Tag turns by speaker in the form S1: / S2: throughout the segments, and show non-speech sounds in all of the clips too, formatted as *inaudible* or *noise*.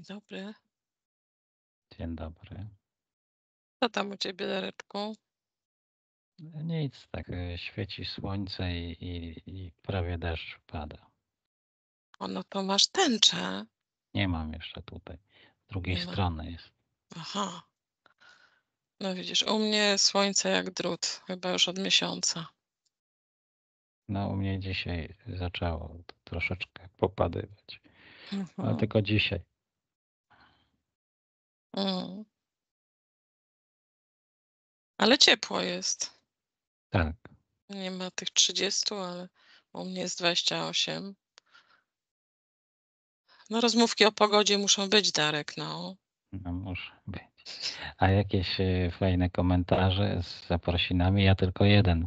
S1: Dzień dobry. Dzień dobry.
S2: Co tam u ciebie, Dareczku?
S3: Nic, tak e, świeci słońce i, i, i prawie deszcz
S2: pada. O, no to masz tęczę.
S3: Nie mam jeszcze tutaj. Z drugiej Nie ma. strony jest.
S2: Aha. No widzisz, u mnie słońce jak drut, chyba już od miesiąca.
S3: No, u mnie dzisiaj
S1: zaczęło troszeczkę popadywać. Aha. Ale mhm. tylko dzisiaj. Mm. Ale ciepło jest. Tak.
S2: Nie ma tych 30, ale u mnie jest 28. No rozmówki o pogodzie muszą być, Darek, no.
S3: No może być. A jakieś y, fajne komentarze z zaprosinami? Ja tylko jeden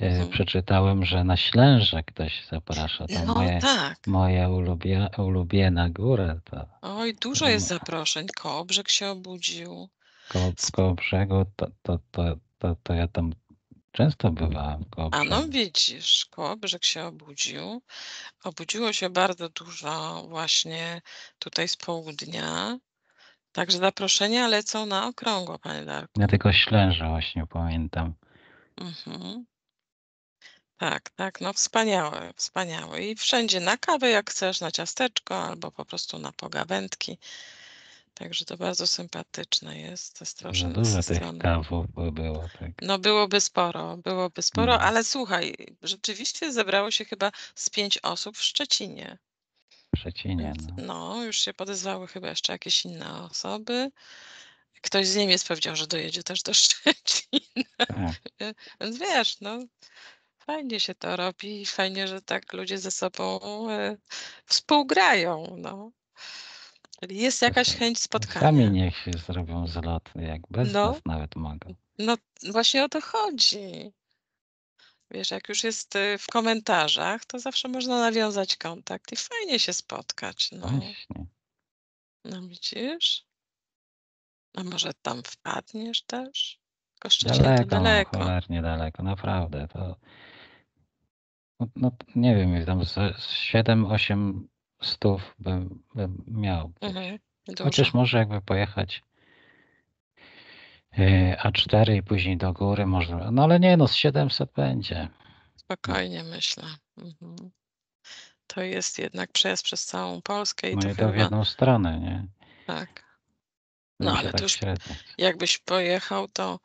S3: y, mhm. przeczytałem, że na Ślęże ktoś zaprasza. To no, moje, tak. Moja ulubia, ulubiona góra. To...
S2: Oj, dużo jest zaproszeń. Kołobrzeg się obudził.
S3: Ko, Kołobrzegu to, to, to, to, to ja tam często bywałem koło A no
S2: widzisz, koło się obudził. Obudziło się bardzo dużo właśnie tutaj z południa. Także zaproszenia lecą na okrągło, panie Darku.
S3: Ja tylko ślężę właśnie pamiętam.
S2: Mhm. Tak, tak, no wspaniałe, wspaniałe. I wszędzie na kawę, jak chcesz, na ciasteczko albo po prostu na pogawędki. Także to bardzo sympatyczne jest to strony. No dużo
S1: tych kawów było. Tak.
S2: No byłoby sporo, byłoby sporo, no. ale słuchaj, rzeczywiście zebrało się chyba z pięć osób w Szczecinie w no. no, już się podezwały chyba jeszcze jakieś inne osoby. Ktoś z Niemiec powiedział, że dojedzie też do *laughs* Szczecina. Tak. *laughs* Więc wiesz, no, fajnie się to robi i fajnie, że tak ludzie ze sobą e, współgrają. No. jest jakaś chęć spotkania. Sami
S3: niech się zrobią zlot, jak bez no, nas nawet mogą.
S2: No właśnie o to chodzi. Wiesz, jak już jest y, w komentarzach, to zawsze można nawiązać kontakt i fajnie się spotkać. No, no widzisz? A może tam wpadniesz też? Koszczycie daleko, to no, daleko.
S3: cholernie daleko, naprawdę. To, no, no nie wiem, tam z 7-8 stów bym, bym miał. Mhm, Chociaż może jakby pojechać E, A4 i później do góry może. No ale nie, no z 700 będzie.
S2: Spokojnie myślę. Mhm. To jest jednak przejazd przez całą Polskę i no to i do w jedną
S3: stronę, nie?
S2: Tak. No ale tak to już średnio. jakbyś pojechał, to,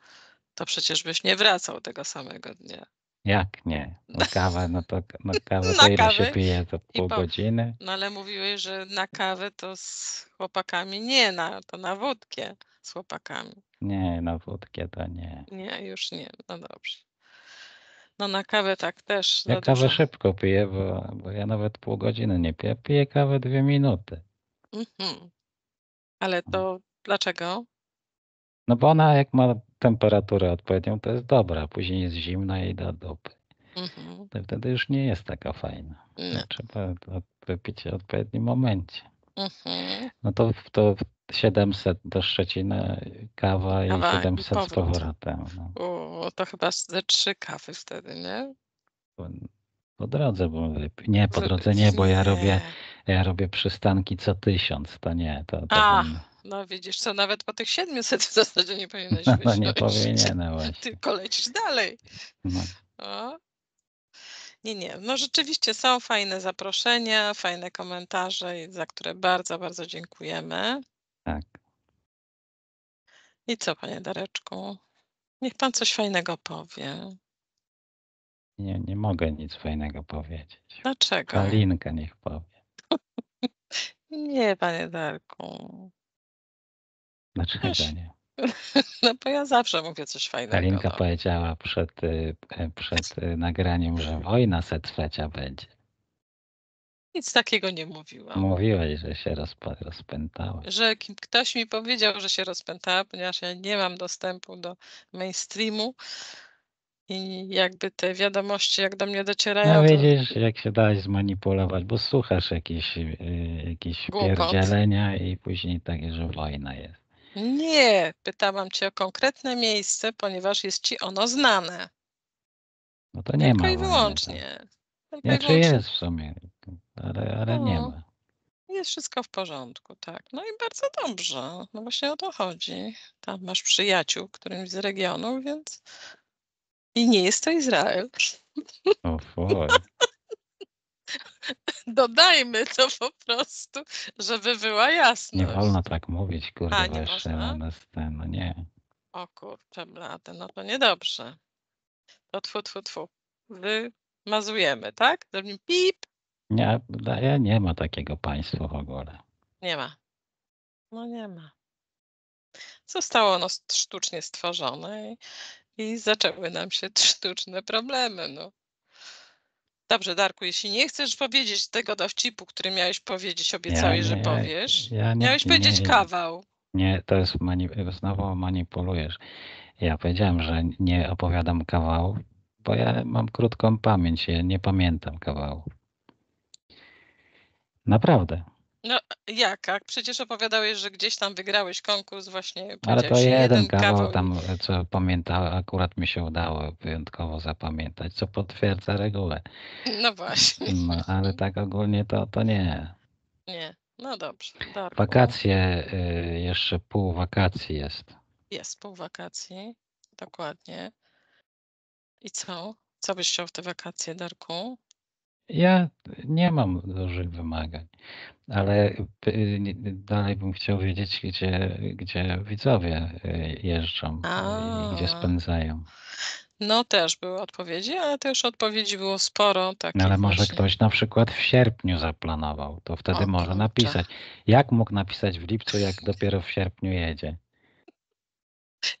S2: to przecież byś nie wracał tego samego dnia.
S3: Jak nie? Na no, *laughs* kawę, no to no kawę na to ile się pije, to pół po, godziny.
S2: No ale mówiłeś, że na kawę to z chłopakami nie, na, to na wódkę z chłopakami.
S3: Nie, na wódkę to nie.
S2: Nie, już nie. No dobrze. No na kawę tak też. No ja kawę dużo.
S3: szybko piję, bo, bo ja nawet pół godziny nie piję. Piję kawę dwie minuty.
S2: Mhm. Ale no. to dlaczego?
S3: No bo ona jak ma temperaturę odpowiednią, to jest dobra. Później jest zimna i da dupy.
S2: Mhm.
S1: To
S3: wtedy już nie jest taka fajna. Trzeba wypić w odpowiednim momencie.
S1: Mhm.
S3: No to, to 700 do Szczecina kawa i Kawa i 700 z powrotem. No,
S2: O, to chyba ze trzy kawy wtedy, nie?
S3: po, po drodze Nie, po drodze nie, bo ja robię, ja robię przystanki co tysiąc, to nie, to, to
S2: A, bym, no widzisz co, nawet po tych 700 w zasadzie nie powinieneś *laughs* no, no
S3: nie powinienem *laughs* właśnie.
S2: Tylko lecisz dalej. No, O. Nie, nie. No rzeczywiście są fajne zaproszenia, fajne komentarze, za które bardzo, bardzo dziękujemy. Tak. I co, panie Dareczku? Niech pan coś fajnego powie.
S3: Nie, nie mogę nic fajnego powiedzieć. Dlaczego? Kalinka niech powie.
S2: *laughs* nie, panie Darku.
S3: Dlaczego Wiesz, nie?
S2: *laughs* No bo ja zawsze mówię coś fajnego. Kalinka
S3: no. powiedziała przed, e, przed e, nagraniem, że wojna se trzecia będzie.
S2: Nic takiego nie mówiłam.
S3: Mówiłaś, że się rozpa-
S2: Że ktoś mi powiedział, że się rozpętała, ponieważ ja nie mam dostępu do mainstreamu i jakby te wiadomości, jak do mnie docierają. No
S3: to- jak się dałeś zmanipulować, bo słuchasz jakieś, y, jakieś pierdzielenia i później takie, że wojna jest.
S2: Nie, pytałam cię o konkretne miejsce, ponieważ jest ci ono znane.
S3: No to nie Tylko ma. i wojny,
S2: tak. Tylko i znaczy wyłącznie.
S3: czy jest w sumie
S2: ale, ale no, nie ma. Jest wszystko w porządku, tak. No i bardzo dobrze. No właśnie o to chodzi. Tam masz przyjaciół, którymś z regionu, więc. I nie jest to Izrael. O *laughs* foj. Dodajmy to po prostu, żeby była Nie wolno tak
S3: mówić, A, kurde, nie jeszcze mamy no, no, no nie.
S2: O kurczę blade, no to niedobrze. To tfu, tfu, tfu. Wymazujemy, tak? Zrobimy pip.
S3: Nie, wydaje nie ma takiego państwa w ogóle.
S2: Nie ma. No nie ma. Zostało ono sztucznie stworzone i, i zaczęły nam się *laughs* sztuczne problemy. No. Dobrze, Darku, jeśli nie chcesz powiedzieć tego dowcipu, który miałeś powiedzieć, obiecałeś, ja, że powiesz, ja, nie, miałeś nie, powiedzieć nie, kawał.
S3: Nie, to jest manip- znowu manipulujesz. Ja powiedziałem, że nie opowiadam kawałów, bo ja mam krótką pamięć, ja nie pamiętam kawałów. Naprawdę.
S2: No jaka? Przecież opowiadałeś, że gdzieś tam wygrałeś konkurs właśnie. Ale to jeden, jeden kawał,
S3: kawał tam, co pamiętałem, akurat mi się udało wyjątkowo zapamiętać, co potwierdza regułę.
S2: No właśnie.
S3: No, ale tak ogólnie to, to nie.
S2: Nie, no dobrze. Wakacje,
S3: y, jeszcze pół wakacji jest.
S2: Jest pół wakacji, dokładnie. I co? Co byś chciał w te wakacje, Darku?
S3: Ja nie mam dużych wymagań, ale dalej bym chciał wiedzieć, gdzie, gdzie widzowie y, jeżdżą A. Y, i gdzie spędzają.
S2: No też były odpowiedzi, ale też odpowiedzi było sporo.
S3: No, ale może właśnie. ktoś na przykład w sierpniu zaplanował, to wtedy o, może napisać. Jak mógł napisać w lipcu, jak dopiero w sierpniu jedzie?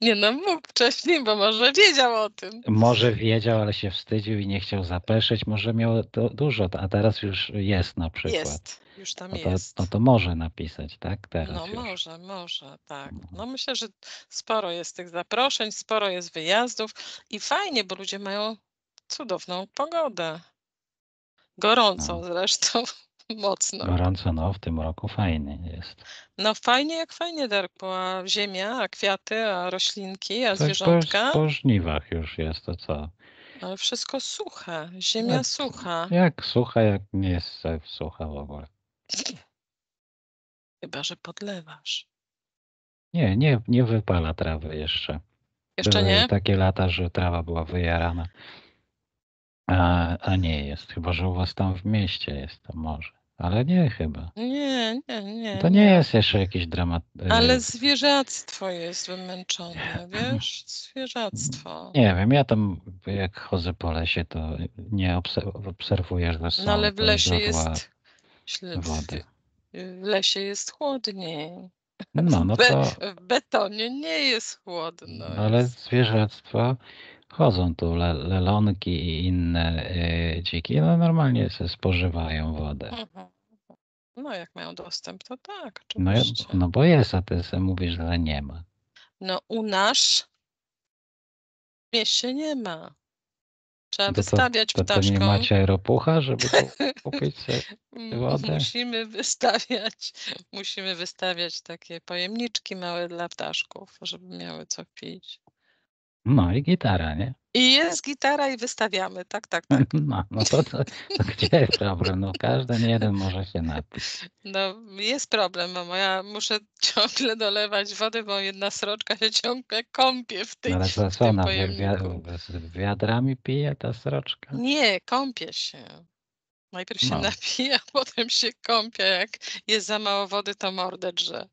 S2: Nie no, mógł wcześniej, bo może wiedział o tym.
S3: Może wiedział, ale się wstydził i nie chciał zapeszyć. Może miał to dużo, a teraz już jest na przykład. Jest,
S2: już tam no to, jest.
S3: No to może napisać, tak? Teraz no już.
S2: może, może, tak. No, no myślę, że sporo jest tych zaproszeń, sporo jest wyjazdów i fajnie, bo ludzie mają cudowną pogodę. Gorącą no. zresztą. *laughs* mocno. Gorąco,
S3: no, w tym roku fajnie jest.
S2: No fajnie jak fajnie, Darku, a ziemia, a kwiaty, a roślinki, a tak zwierzątka. Po, po
S3: żniwach już jest to co.
S2: Ale wszystko suche, ziemia jak, sucha.
S3: Jak sucha, jak nie jest sucha w ogóle.
S2: *sniffs* Chyba, że podlewasz.
S3: Nie, nie, nie wypala trawy jeszcze. Jeszcze Były nie? takie lata, że trawa była wyjarana. A, a nie jest, chyba że u was tam w mieście jest to może, Ale nie chyba. Nie,
S2: nie, nie. To nie,
S3: nie. jest jeszcze jakiś dramat. Y, ale
S2: zwierzactwo jest wymęczone, wiesz? Zwierzactwo.
S3: Nie wiem, ja tam jak chodzę po lesie, to nie obserwuję, że są No ale w lesie jest
S2: wody. Y, w lesie jest chłodniej.
S3: No, no *laughs* to... w
S2: betonie nie jest chłodno. No, ale
S3: zwierzactwo Chodzą tu le lelonki i inne y, dziki, no normalnie se spożywają wodę. Mhm.
S2: No jak mają dostęp, to tak,
S3: No, no bo jest, a ty se mówisz, że nie ma.
S2: No u nas w mieście nie ma. Trzeba To co, wystawiać To, to nie macie
S3: ropucha, żeby *laughs* kupić sobie wodę?
S2: Musimy wystawiać, musimy wystawiać takie pojemniczki małe dla ptaszków, żeby miały co pić.
S3: No i gitara, nie?
S2: I jest gitara i wystawiamy, tak, tak, tak.
S3: *laughs* No, no to, to, to *laughs* gdzie jest problem? No każdy nie jeden może się napić.
S2: No jest problem, mamo. Ja muszę *laughs* ciągle dolewać wody, bo jedna sroczka się ciągle kąpie w tej no, Ale
S3: co, co ona z wiadrami pije ta sroczka?
S2: Nie, kąpie się. Najpierw się no. napija, potem się kąpie. Jak jest za mało wody, to mordę drze.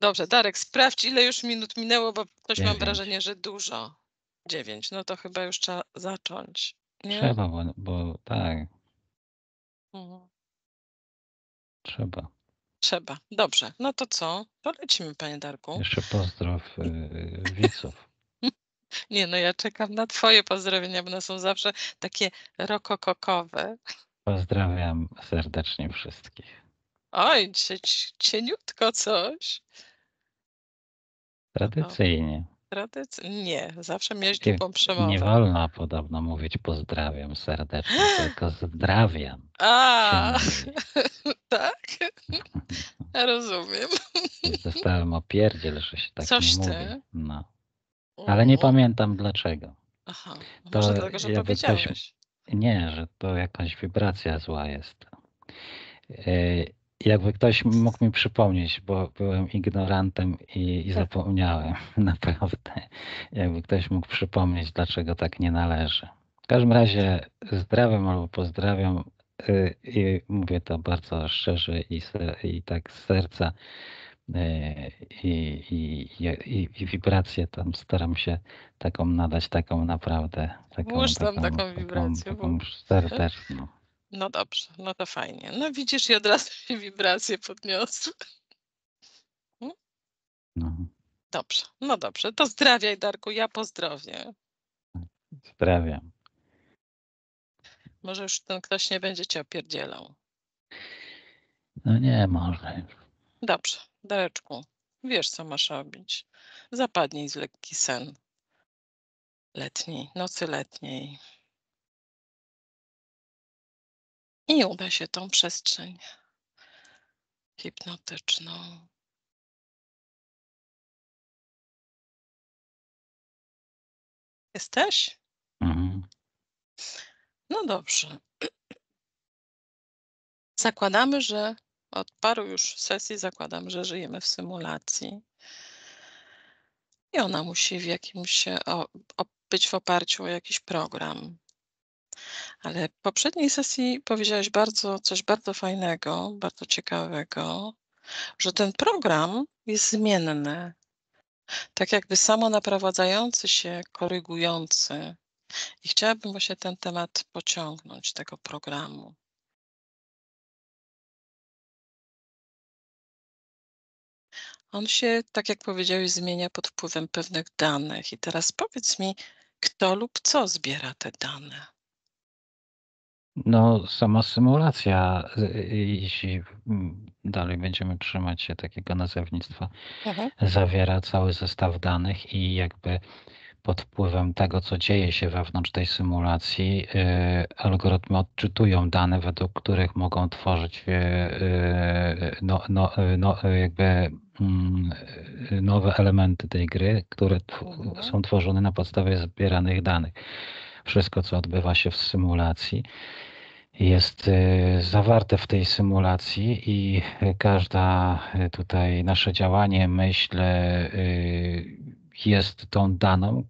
S2: Dobrze, Darek, sprawdź, ile już minut minęło, bo ktoś mam wrażenie, że dużo. Dziewięć, no to chyba już trzeba zacząć. Nie?
S1: Trzeba, bo, bo tak,
S2: Mhm. trzeba. Trzeba. Dobrze, no to co? To lecimy, panie Darku. Jeszcze
S1: pozdrow y, widzów.
S2: *laughs* Nie, no ja czekam na twoje pozdrowienia, bo one są zawsze takie rokokokowe.
S3: Pozdrawiam serdecznie wszystkich.
S2: Oj, cie, cieniutko coś.
S3: No, tradycyjnie.
S2: Tradycyjnie. Nie, zawsze miałeś Takie przemowę. Nie
S3: wolno podobno mówić pozdrawiam serdecznie, tylko *gasps* zdrawiam.
S2: A, *laughs* tak? Rozumiem.
S3: Zostałem opierdziel, że się tak Coś nie mówi. Ty? No. Ale nie pamiętam dlaczego.
S2: Aha, no to może dlatego, że powiedziałeś.
S3: Coś... Nie, że to jakaś wibracja zła jest. E, jakby ktoś mógł mi przypomnieć, bo byłem ignorantem i, i tak. zapomniałem, *laughs* naprawdę. Jakby ktoś mógł przypomnieć, dlaczego tak nie należy. W każdym razie zdrawiam albo pozdrawiam y, i mówię to bardzo szczerze i, i tak z serca. Y, I, i, i, i, wibrację tam staram się taką nadać, taką naprawdę.
S1: Taką,
S2: Włóż tam taką, taką wibrację. Taką, taką
S3: serdeczną.
S2: No dobrze, no to fajnie. No widzisz i od razu się wibracje podniosły. Hmm? No. Dobrze, no dobrze. To zdrawiaj Darku, ja pozdrowię.
S3: Zdrawiam.
S2: Może już ten ktoś nie będzie cię opierdzielał.
S3: No nie, może
S2: Dobrze, Dareczku, wiesz co masz robić. Zapadnij z lekki sen letniej, nocy letniej.
S1: I uda się tą przestrzeń hipnotyczną Jesteś? Mhm. No dobrze.
S2: Zakładamy, że od paru już sesji zakładam, że żyjemy w symulacji. I ona musi w jakimś o, o, być w oparciu o jakiś program. Ale w poprzedniej sesji powiedziałaś bardzo, coś bardzo fajnego, bardzo ciekawego, że ten program jest zmienny. Tak jakby samonaprowadzający się, korygujący. I chciałabym właśnie ten temat pociągnąć, tego programu. On się, tak jak powiedziałeś, zmienia pod wpływem pewnych danych. I teraz powiedz mi, kto lub co zbiera te dane?
S3: No, sama symulacja, y, y, jeśli mm, dalej będziemy trzymać się takiego nazewnictwa, mhm. zawiera cały zestaw danych i jakby pod wpływem tego, co dzieje się wewnątrz tej symulacji, y, algorytmy odczytują dane, według których mogą tworzyć y, y, no, no, y, no, jakby mm, nowe elementy tej gry, które mhm. są tworzone na podstawie zbieranych danych. Wszystko, co odbywa się w symulacji jest e, zawarte w tej symulacji i e, każda e, tutaj nasze działanie, myślę, jest tą daną,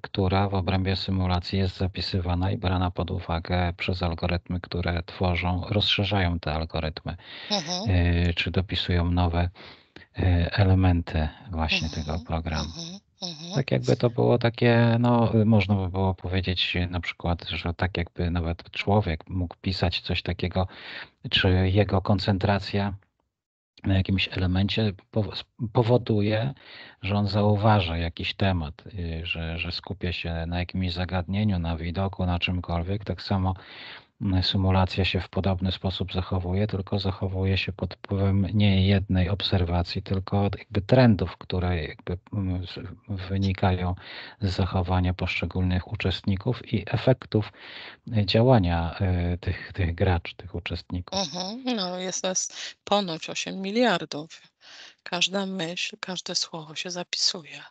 S3: która w obrębie symulacji jest zapisywana i brana pod uwagę przez algorytmy, które tworzą, rozszerzają te algorytmy, mhm. czy dopisują nowe elementy właśnie mhm. tego programu. Mhm. Mhm. Tak jakby to było takie, no można by było powiedzieć na przykład, że tak jakby nawet człowiek mógł pisać coś takiego, czy jego koncentracja na jakimś elemencie powoduje, że on zauważa jakiś temat, y, że, że skupia się na jakimś zagadnieniu, na widoku, na czymkolwiek. Tak samo Yy, symulacja się w podobny sposób zachowuje, tylko zachowuje się pod wpływem nie jednej obserwacji, tylko jakby trendów, które jakby yy, wynikają z zachowania poszczególnych uczestników i efektów yy, działania tych, tych graczy, tych uczestników.
S2: Mhm, no jest nas ponoć 8 miliardów. Każda myśl, każde słowo się zapisuje.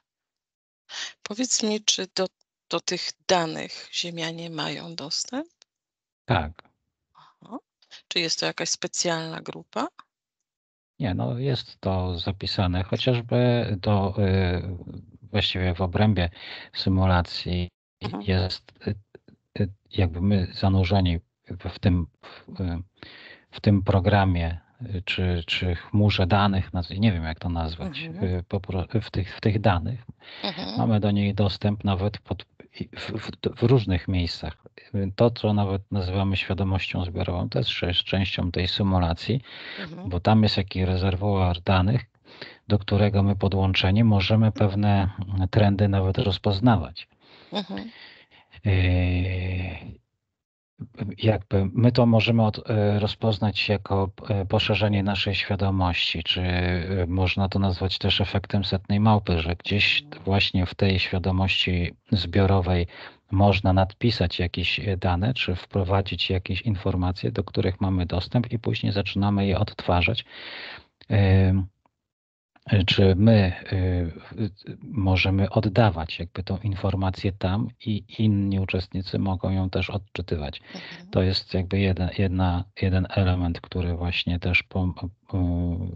S2: Powiedz mi, czy do, do tych danych Ziemianie mają dostęp? Tak. Aha. Czy jest to jakaś specjalna grupa?
S1: Nie,
S3: no jest to zapisane chociażby do y, właściwie w obrębie symulacji Aha. Mhm. jest y, y, jakby my zanurzeni w, tym w, y, w tym programie czy, czy chmurze danych, nie wiem jak to nazwać, mhm. Y, w, tych, w tych danych.
S1: Mhm. Mamy do
S3: niej dostęp nawet pod, w, w, w, różnych miejscach. Y, to, co nawet nazywamy świadomością zbiorową, to jest częścią tej symulacji, mhm. bo tam jest jakiś rezerwoar danych, do którego my podłączeni możemy pewne trendy nawet rozpoznawać. Mhm. Y, jakby my to możemy od, e, rozpoznać jako e, poszerzenie naszej świadomości, czy e, można to nazwać też efektem setnej małpy, że gdzieś właśnie w tej świadomości zbiorowej można nadpisać jakieś dane, czy wprowadzić jakieś informacje, do których mamy dostęp i później zaczynamy je odtwarzać czy my y, y, możemy oddawać jakby tą informację tam i inni uczestnicy mogą ją też odczytywać. Mhm. To jest jakby jeden, jedna, jeden element, który właśnie też y,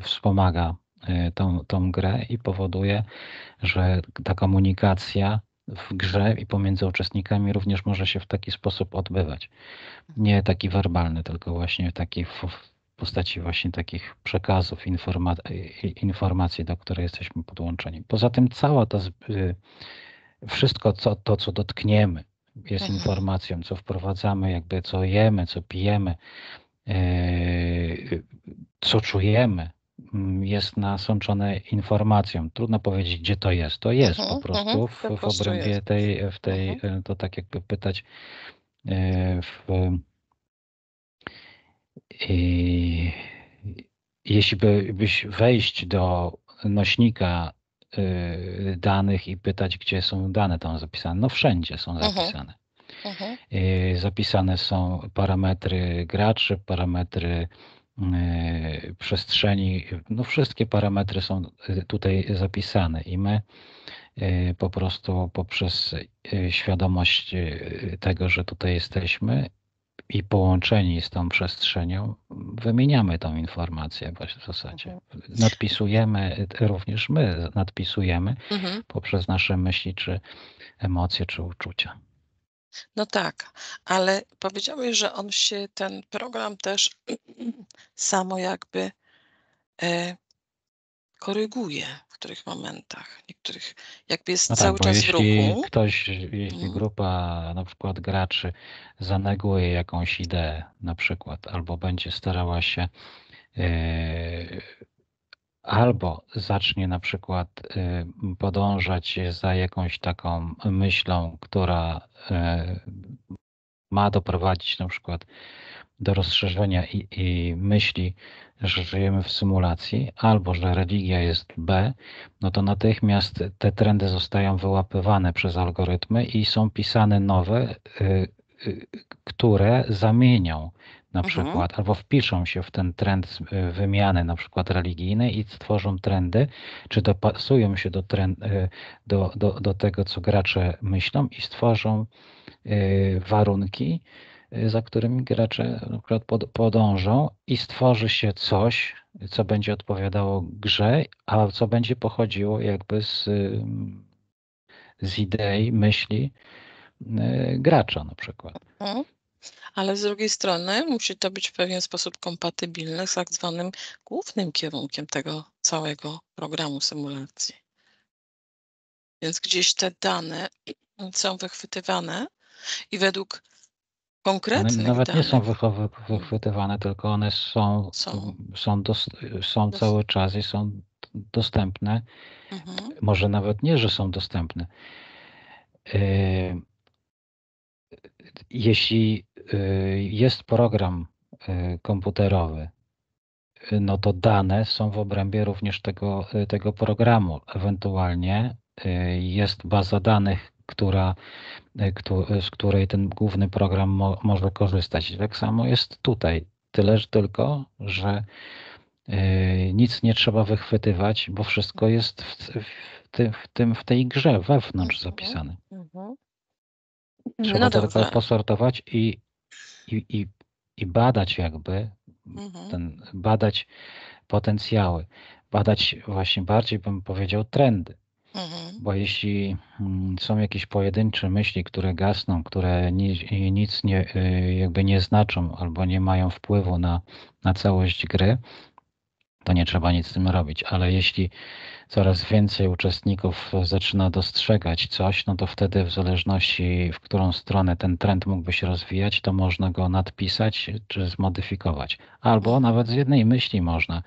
S3: wspomaga tą, tą grę i powoduje, że ta komunikacja w grze i pomiędzy uczestnikami również może się w taki sposób odbywać. Nie mhm. taki werbalny, tylko właśnie taki w, postaci właśnie takich przekazów, informa informacji, do której jesteśmy podłączeni. Poza tym cała ta, y, wszystko co, to, co dotkniemy, jest mhm. informacją, co wprowadzamy, jakby co jemy, co pijemy, y, co czujemy, mm, jest nasączone informacją. Trudno powiedzieć, gdzie to jest. To jest po mhm, mhm. prostu w, w obrębie tej, w tej y, to tak jakby pytać w, i jeśli by, byś wejść do nośnika y, danych i pytać, gdzie są dane tam zapisane, no wszędzie są mhm. zapisane. Mhm. Y, zapisane są parametry graczy, parametry y, przestrzeni, no wszystkie parametry są y, tutaj zapisane i my y, po prostu poprzez y, świadomość tego, że tutaj jesteśmy i połączeni z tą przestrzenią wymieniamy tą informację właśnie w zasadzie. Mhm. Nadpisujemy, również my nadpisujemy mhm. poprzez nasze myśli, czy emocje, czy uczucia.
S2: No tak, ale powiedziałeś, że on się, ten program też *clears throat* samo jakby e, koryguje w których momentach, niektórych jakby jest no tak, cały tak, czas jeśli w ruchu.
S3: Ktoś, jeśli mhm. grupa na przykład graczy zaneguje jakąś ideę na przykład, albo będzie starała się yy, albo zacznie na przykład e, podążać za jakąś taką myślą, która e, ma doprowadzić na przykład do rozszerzenia i, i, myśli, że żyjemy w symulacji, albo że religia jest B, no to natychmiast te trendy zostają wyłapywane przez algorytmy i są pisane nowe, y, y, które zamienią na mhm. przykład, albo wpiszą się w ten trend y, wymiany na przykład religijnej i stworzą trendy, czy dopasują się do, trend, y, do, do, do tego, co gracze myślą i stworzą y, warunki, Y, za którymi gracze na podążą i stworzy się coś, co będzie odpowiadało grze, a co będzie pochodziło jakby z, y, z idei, myśli y, gracza na przykład.
S2: Mhm. Ale z drugiej strony musi to być w pewien sposób kompatybilne z tak zwanym głównym kierunkiem tego całego programu symulacji. Więc gdzieś te dane są wychwytywane i według one nawet nie są
S3: danych. wychwytywane, tylko one są, Są. są, dos- są Dos- cały czas i są dostępne. Mhm. Może nawet nie, że są dostępne. Yy, jeśli yy, jest program yy, komputerowy, no to dane są w obrębie również tego, tego programu. Ewentualnie jest baza danych która, e, e, z której ten główny program mo, może korzystać. tak samo jest tutaj. Tyleż tylko, że e, nic nie trzeba wychwytywać, bo wszystko mhm. jest w, w, w tym, w tej grze wewnątrz mhm. zapisane.
S1: Mhm. Trzeba no tylko
S3: posortować i, i, i, i badać jakby, ten, badać potencjały, badać właśnie bardziej bym powiedział trendy. Mhm. Bo jeśli mm, są jakieś pojedyncze myśli, które gasną, które nic nie, y, jakby nie znaczą albo nie mają wpływu na, na całość gry, to nie trzeba nic z tym robić. Ale jeśli coraz więcej uczestników zaczyna dostrzegać coś, no to wtedy w zależności w którą stronę ten trend mógłby się rozwijać, to można go nadpisać czy zmodyfikować. Albo nawet z jednej myśli można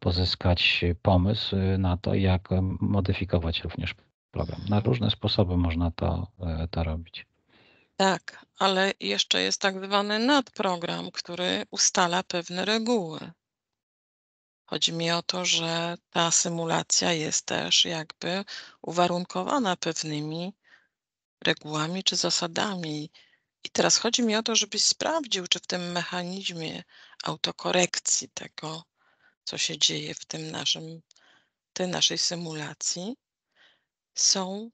S3: pozyskać pomysł na to, jak modyfikować również program. Na różne sposoby można to, e, to robić.
S2: Tak, ale jeszcze jest tak zwany nadprogram, który ustala pewne reguły. Chodzi mi o to, że ta symulacja jest też jakby uwarunkowana pewnymi regułami czy zasadami. I teraz chodzi mi o to, żebyś sprawdził, czy w tym mechanizmie autokorekcji tego, co się dzieje w tym naszym, tej naszej symulacji, są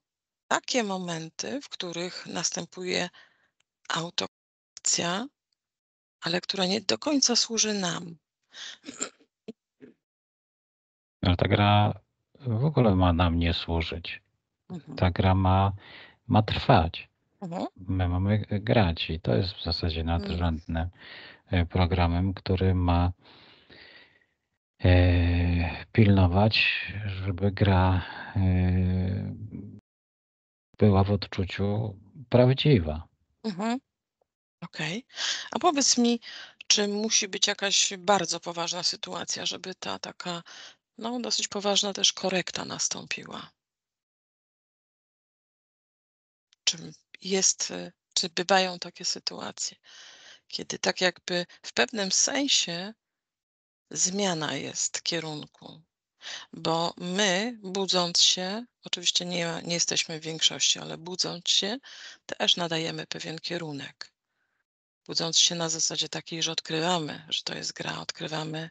S2: takie momenty, w których następuje autokorekcja, ale która nie do końca służy nam.
S3: Ale ta gra w ogóle ma nam nie służyć. Mhm. Ta gra ma, ma trwać. Mhm. My mamy grać i to jest w zasadzie nadrzędnym mhm. programem, który ma e, pilnować, żeby gra e, była w odczuciu prawdziwa.
S2: Mhm. Okej. Okay. A powiedz mi, czy musi być jakaś bardzo poważna sytuacja, żeby ta taka no, dosyć poważna też korekta nastąpiła. Czym jest, e, czy bywają takie sytuacje, kiedy tak jakby w pewnym sensie zmiana jest kierunku, bo my budząc się, oczywiście nie, nie jesteśmy w większości, ale budząc się też nadajemy pewien kierunek. Budząc się na zasadzie takiej, że odkrywamy, że to jest gra, odkrywamy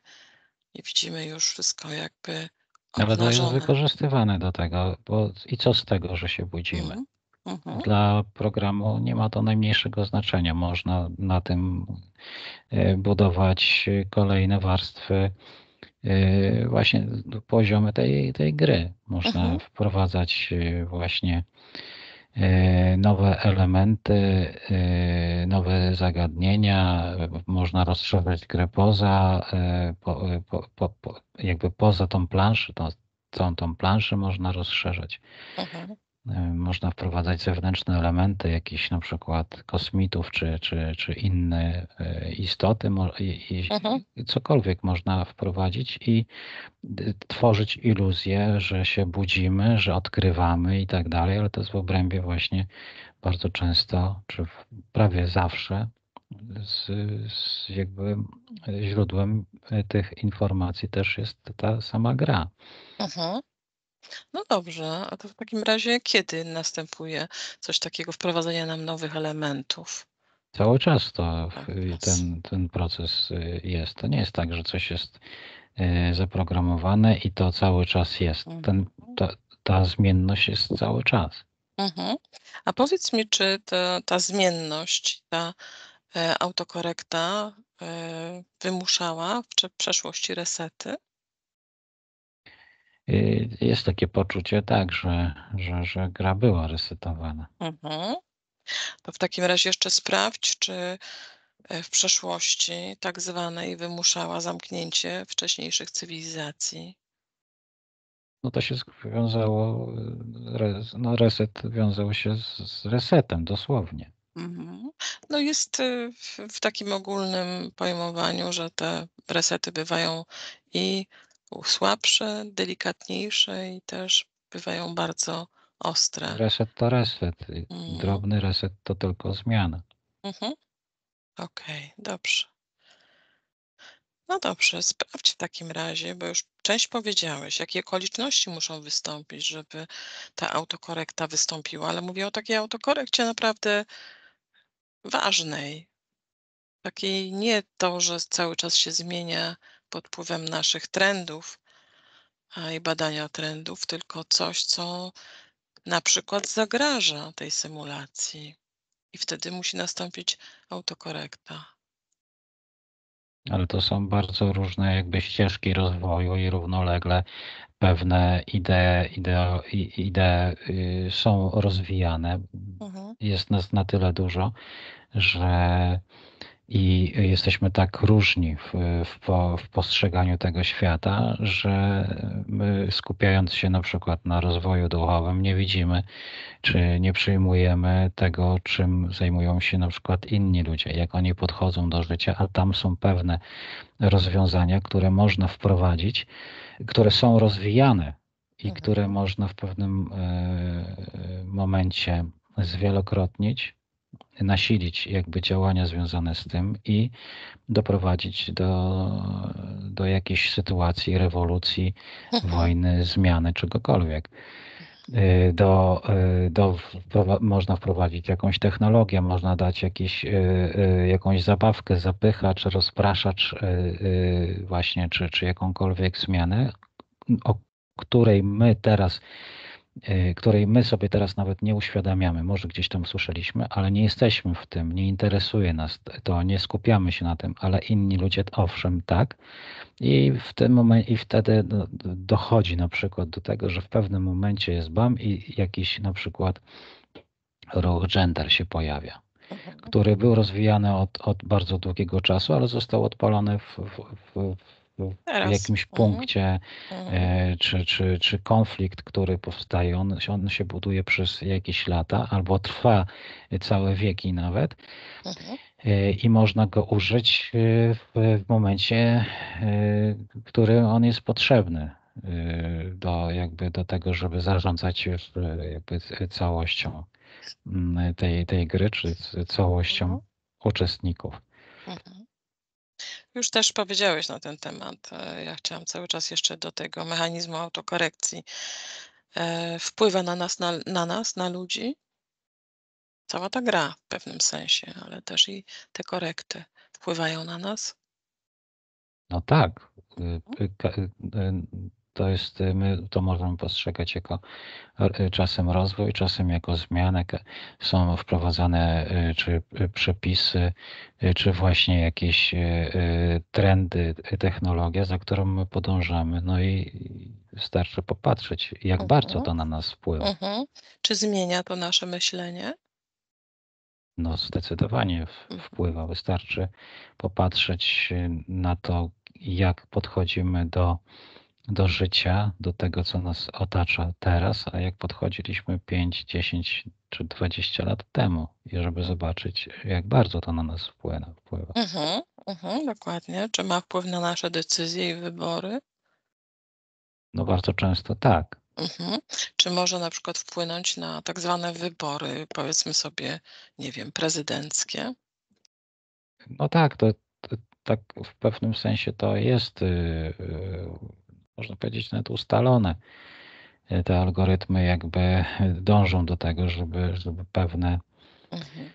S2: i widzimy już wszystko jakby Nawet to no jest
S3: wykorzystywane do tego, bo i co z tego, że się budzimy? Mhm, mhm. Dla programu nie ma to najmniejszego znaczenia. Można na tym e, budować kolejne warstwy, e, właśnie no, poziomy tej, tej gry. Można mhm. wprowadzać e, właśnie E, nowe elementy, e, nowe zagadnienia, można rozszerzać grę poza, e, po, po, po, jakby poza tą planszę, tą, całą tą planszę można rozszerzać. Mhm. E, można wprowadzać zewnętrzne elementy, jakiś na przykład kosmitów czy, czy, czy inne e, istoty, mhm. cokolwiek można wprowadzić i tworzyć iluzję, że się budzimy, że odkrywamy i tak dalej, ale to jest w obrębie właśnie bardzo często, czy prawie zawsze z, z jakby e, źródłem tych informacji też jest ta sama gra.
S2: Mhm. No dobrze, a to w takim razie kiedy następuje coś takiego wprowadzenia nam nowych elementów?
S3: Cały czas to ten, ten proces y, jest. To nie jest tak, że coś jest y, zaprogramowane i to cały czas jest. Ten, mhm. ta, ta zmienność jest cały czas.
S2: Mhm. A powiedz mi, czy ta, ta zmienność, ta e, autokorekta e, wymuszała w przeszłości resety?
S3: Y, jest takie poczucie, tak, że, że, że gra była resetowana.
S2: Mhm. To w takim razie jeszcze sprawdź, czy e, w przeszłości tak zwanej wymuszała zamknięcie wcześniejszych cywilizacji.
S3: No to się wiązało, e, no reset wiązał się z resetem dosłownie.
S2: Mhm. No jest e, w takim ogólnym pojmowaniu, że te resety bywają i słabsze, delikatniejsze i też bywają bardzo ostre.
S3: Reset to reset. Mm. Drobny reset to tylko zmiana.
S2: Mhm. Okej, okay, dobrze. No dobrze, sprawdź w takim razie, bo już część powiedziałeś, jakie okoliczności muszą wystąpić, żeby ta autokorekta wystąpiła, ale mówię o takiej autokorekcie naprawdę ważnej. Takiej nie to, że cały czas się zmienia pod wpływem naszych trendów i badania trendów, tylko coś, co na przykład zagraża tej symulacji. I wtedy musi nastąpić autokorekta.
S3: Ale to są bardzo różne jakby ścieżki rozwoju i równolegle pewne idee, idee, idee y, są rozwijane. Mhm. Jest nas na tyle dużo, że i jesteśmy tak różni w, w, w, postrzeganiu tego świata, że my skupiając się na przykład na rozwoju duchowym, nie widzimy czy nie przyjmujemy tego, czym zajmują się na przykład inni ludzie, jak oni podchodzą do życia, a tam są pewne rozwiązania, które można wprowadzić, które są rozwijane i mhm. które można w pewnym y, momencie zwielokrotnić nasilić jakby działania związane z tym i doprowadzić do, do jakiejś sytuacji, rewolucji, mhm. wojny, zmiany, czegokolwiek. Y, do, y, do, można wprowadzić jakąś technologię, można dać jakiś, y, jakąś zabawkę, zapychacz, rozpraszacz właśnie, czy, czy jakąkolwiek zmianę, o której my teraz Y, której my sobie teraz nawet nie uświadamiamy. Może gdzieś tam słyszeliśmy, ale nie jesteśmy w tym, nie interesuje nas to, nie skupiamy się na tym, ale inni ludzie owszem, tak. I w tym momencie i wtedy no, dochodzi na przykład do tego, że w pewnym momencie jest bam i jakiś na przykład ruch gender się pojawia mhm. który był rozwijany od, od bardzo długiego czasu, ale został odpalony w, w, w, w jakimś mhm. punkcie, e, mhm. czy, czy, czy konflikt, który powstaje, on, on się buduje przez jakieś lata albo trwa całe wieki nawet. Mhm. E, I można go użyć e, w, w momencie, w którym on jest potrzebny do, jakby do tego, żeby zarządzać jakby całością mm, tej, tej gry, czy całością mhm. uczestników.
S2: Mhm. Już też powiedziałeś na ten temat. E, ja chciałam cały czas jeszcze do tego mechanizmu autokorekcji. E, wpływa na nas, na, na nas, na ludzi, cała ta gra w pewnym sensie, ale też i te korekty wpływają na nas.
S3: No tak, y, no. Y, y, to jest, y, my to możemy postrzegać jako y, czasem rozwój, czasem jako zmianę. Są wprowadzane y, czy przepisy, czy właśnie jakieś trendy, technologia, za którą my podążamy. No i starczy popatrzeć, jak mhm. bardzo to mhm. na nas wpływa.
S2: Mhm. Czy zmienia to nasze myślenie?
S3: No, zdecydowanie mhm. wpływa. Wystarczy popatrzeć na to, jak podchodzimy do do życia, do tego, co nas otacza teraz, a jak podchodziliśmy 5, 10 czy 20 lat temu, i żeby zobaczyć, jak bardzo to na nas wpływa.
S2: wpływa. Mhm, mhm, dokładnie. Czy ma wpływ na nasze decyzje i wybory?
S3: No bardzo często tak.
S2: Mhm. Czy może na przykład wpłynąć na tak zwane wybory, powiedzmy sobie, nie wiem, prezydenckie?
S3: No tak, to, to tak w pewnym sensie to jest. Yy, yy, można powiedzieć, nawet ustalone. E, te algorytmy jakby dążą do tego, żeby, żeby pewne mhm.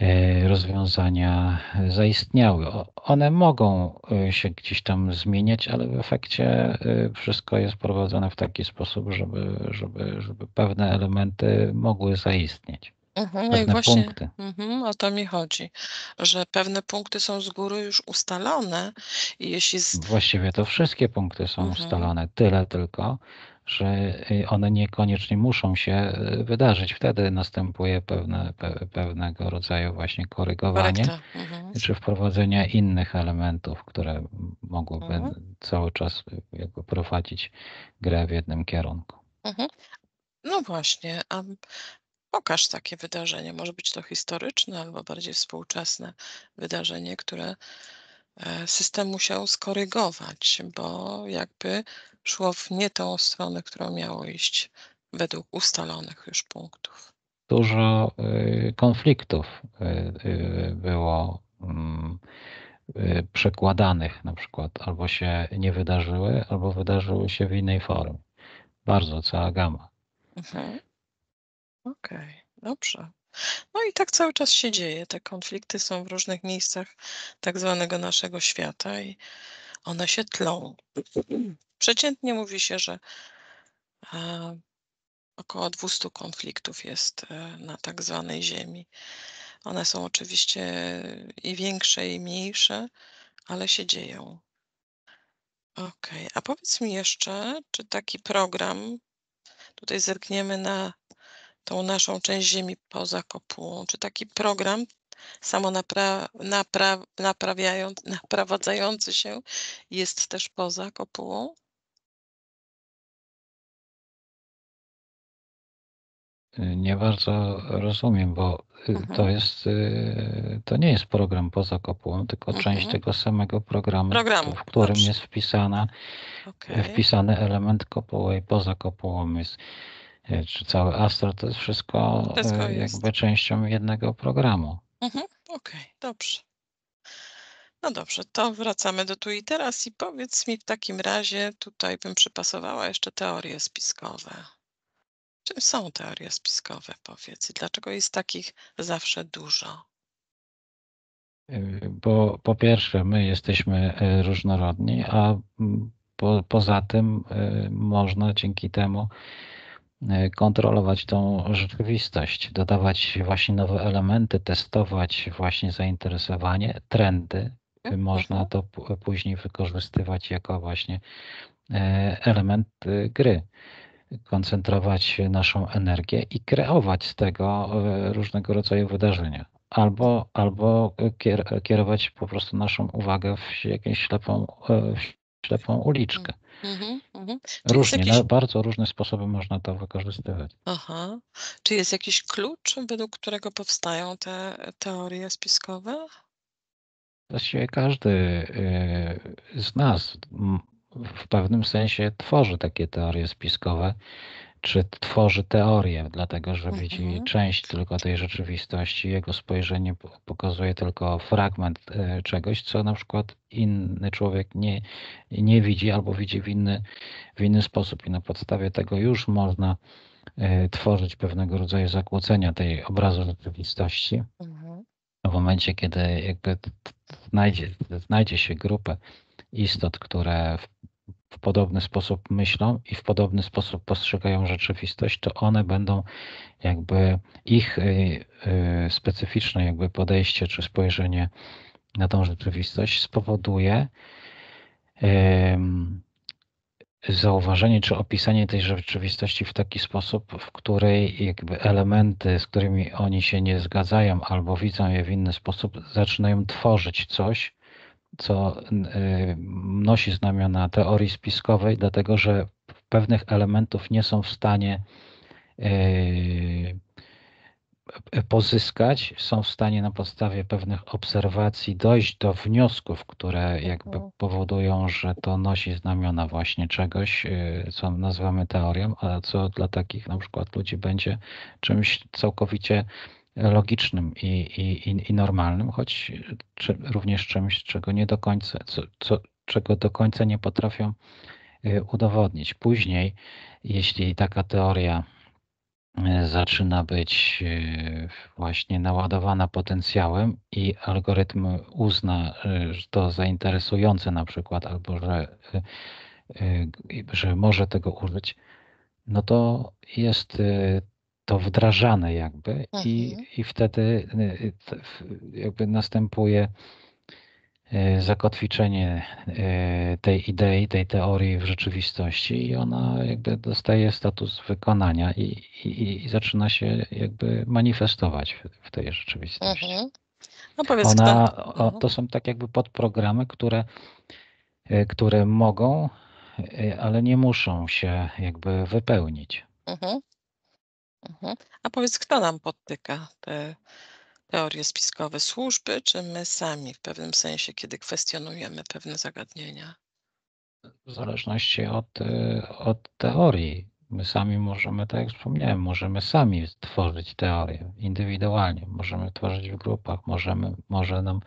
S3: E, rozwiązania zaistniały. One mogą e, się gdzieś tam zmieniać, ale w efekcie wszystko jest prowadzone w taki sposób, żeby, żeby, żeby pewne elementy mogły zaistnieć.
S2: Mhm, no i właśnie punkty. mhm, o to mi chodzi, że pewne punkty są z góry już ustalone i jeśli. Z...
S3: Właściwie to wszystkie punkty są Mhm. ustalone, tyle tylko, że y, one niekoniecznie muszą się y, wydarzyć. Wtedy następuje pewne, pe, pewnego rodzaju właśnie korygowanie Mhm. czy wprowadzenie innych elementów, które mogłyby Mhm. cały czas y, jakby prowadzić grę w jednym kierunku.
S2: Mhm. No właśnie, a Pokaż takie wydarzenie. Może być to historyczne albo bardziej współczesne wydarzenie, które e, system musiał skorygować, bo jakby szło w nie tą stronę, którą miało iść według ustalonych już punktów.
S3: Dużo y, konfliktów y, y, było mm, przekładanych na przykład, albo się nie wydarzyły, albo wydarzyły się w innej formie. Bardzo cała gama.
S2: Mhm. Okej, dobrze. No i tak cały czas się dzieje. Te konflikty są w różnych miejscach tak zwanego naszego świata i one się tlą. Przeciętnie mówi się, że e, około 200 konfliktów jest e, na tak zwanej Ziemi. One są oczywiście i większe, i mniejsze, ale się dzieją. Okej, a powiedz mi jeszcze, czy taki program, tutaj zerkniemy na tą naszą część ziemi poza kopułą. Czy taki program samonaprawiający się jest też poza kopułą?
S1: Nie bardzo rozumiem, bo y, to mhm. jest, y, to nie jest program poza kopułą, tylko część
S3: mhm. tego samego programu, programu. w którym Dobrze. jest wpisana, okay. wpisany element kopuły i poza kopułą jest. E, czy cały Astor, to jest wszystko e, jakby częścią jednego programu.
S2: Mhm, Okej, okay, dobrze. No dobrze, to wracamy do tu i teraz i powiedz mi w takim razie, tutaj bym przypasowała jeszcze teorie spiskowe. Czym są teorie spiskowe, powiedz, i dlaczego jest takich zawsze dużo?
S3: E, bo po pierwsze, my jesteśmy różnorodni, a mm, po, poza tym można dzięki temu E, kontrolować tą rzeczywistość, dodawać właśnie nowe elementy, testować właśnie zainteresowanie, trendy. Mhm. Można to później wykorzystywać jako właśnie e, element e, gry. Koncentrować naszą energię i kreować z tego różnego rodzaju wydarzenia. Albo, albo kierować po prostu naszą uwagę w jakąś ślepą, w ślepą uliczkę.
S2: Mhm, mhm. Różnie, jakiś... na bardzo
S3: różne sposoby można to wykorzystywać.
S2: Aha. Czy jest jakiś klucz, według którego powstają te e, teorie spiskowe?
S3: Właściwie każdy e, z nas w pewnym sensie tworzy takie teorie spiskowe czy tworzy teorię, dlatego że widzi mhm. część tylko tej rzeczywistości, jego spojrzenie pokazuje tylko fragment e, czegoś, co na przykład inny człowiek nie, nie widzi albo widzi w inny, w inny sposób i na podstawie tego już można e, tworzyć pewnego rodzaju zakłócenia tej obrazu rzeczywistości. Mhm. W momencie, kiedy jakby znajdzie, znajdzie się grupę istot, które w w podobny sposób myślą i w podobny sposób postrzegają rzeczywistość, to one będą jakby ich y, y, specyficzne jakby podejście czy spojrzenie na tą rzeczywistość spowoduje zauważenie czy opisanie tej rzeczywistości w taki sposób, w której jakby elementy, z którymi oni się nie zgadzają albo widzą je w inny sposób, zaczynają tworzyć coś, co y, nosi znamiona teorii spiskowej, dlatego że pewnych elementów nie są w stanie y, pozyskać, są w stanie na podstawie pewnych obserwacji dojść do wniosków, które jakby mhm. powodują, że to nosi znamiona właśnie czegoś, y, co nazywamy teorią, a co dla takich na przykład ludzi będzie czymś całkowicie logicznym i, i, i normalnym, choć czy, również czymś, czego nie do końca, co, co, czego do końca nie potrafią y, udowodnić. Później, jeśli taka teoria y, zaczyna być y, właśnie naładowana potencjałem i algorytm uzna, że to zainteresujące na przykład, albo że, że może tego użyć, no to jest to wdrażane jakby mhm. i, i wtedy y, y, jakby następuje y, zakotwiczenie tej idei, tej teorii w rzeczywistości i ona jakby dostaje status wykonania i, i, i zaczyna się jakby manifestować w, w tej rzeczywistości.
S1: Mhm. No powiedz, ona, o, mhm. to
S3: są tak jakby podprogramy, które, które mogą, ale nie muszą się jakby wypełnić.
S2: Mhm. Mhm. A powiedz, kto nam podtyka te teorie spiskowe? Służby czy my sami w pewnym sensie, kiedy kwestionujemy pewne zagadnienia?
S3: W zależności od, y, od teorii. My sami możemy, tak jak wspomniałem, możemy sami tworzyć teorię indywidualnie, możemy tworzyć w grupach, możemy, może nam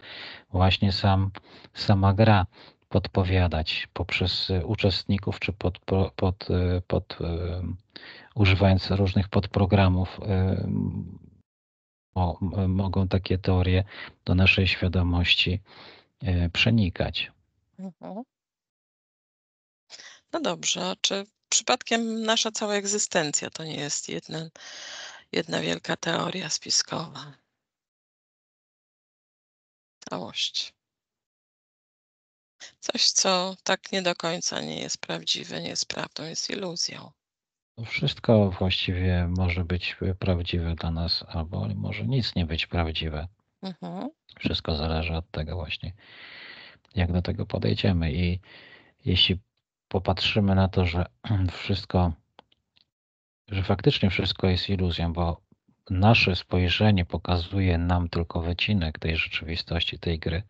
S3: właśnie sam, sama gra podpowiadać poprzez y, uczestników czy pod, pod, y, pod, pod y, używając różnych podprogramów o, mogą takie teorie do naszej świadomości przenikać.
S2: Mhm. No dobrze, czy przypadkiem nasza cała egzystencja to nie jest jedna, jedna wielka teoria spiskowa? Całość. Coś, co tak nie do końca nie jest prawdziwe, nie jest prawdą, jest iluzją.
S3: Wszystko właściwie może być e, prawdziwe dla nas, albo może nic nie być prawdziwe. Mhm. Wszystko zależy od tego właśnie, jak do tego podejdziemy. I jeśli popatrzymy na to, że *clears throat* wszystko, że faktycznie wszystko jest iluzją, bo nasze spojrzenie pokazuje nam tylko wycinek tej rzeczywistości, tej gry,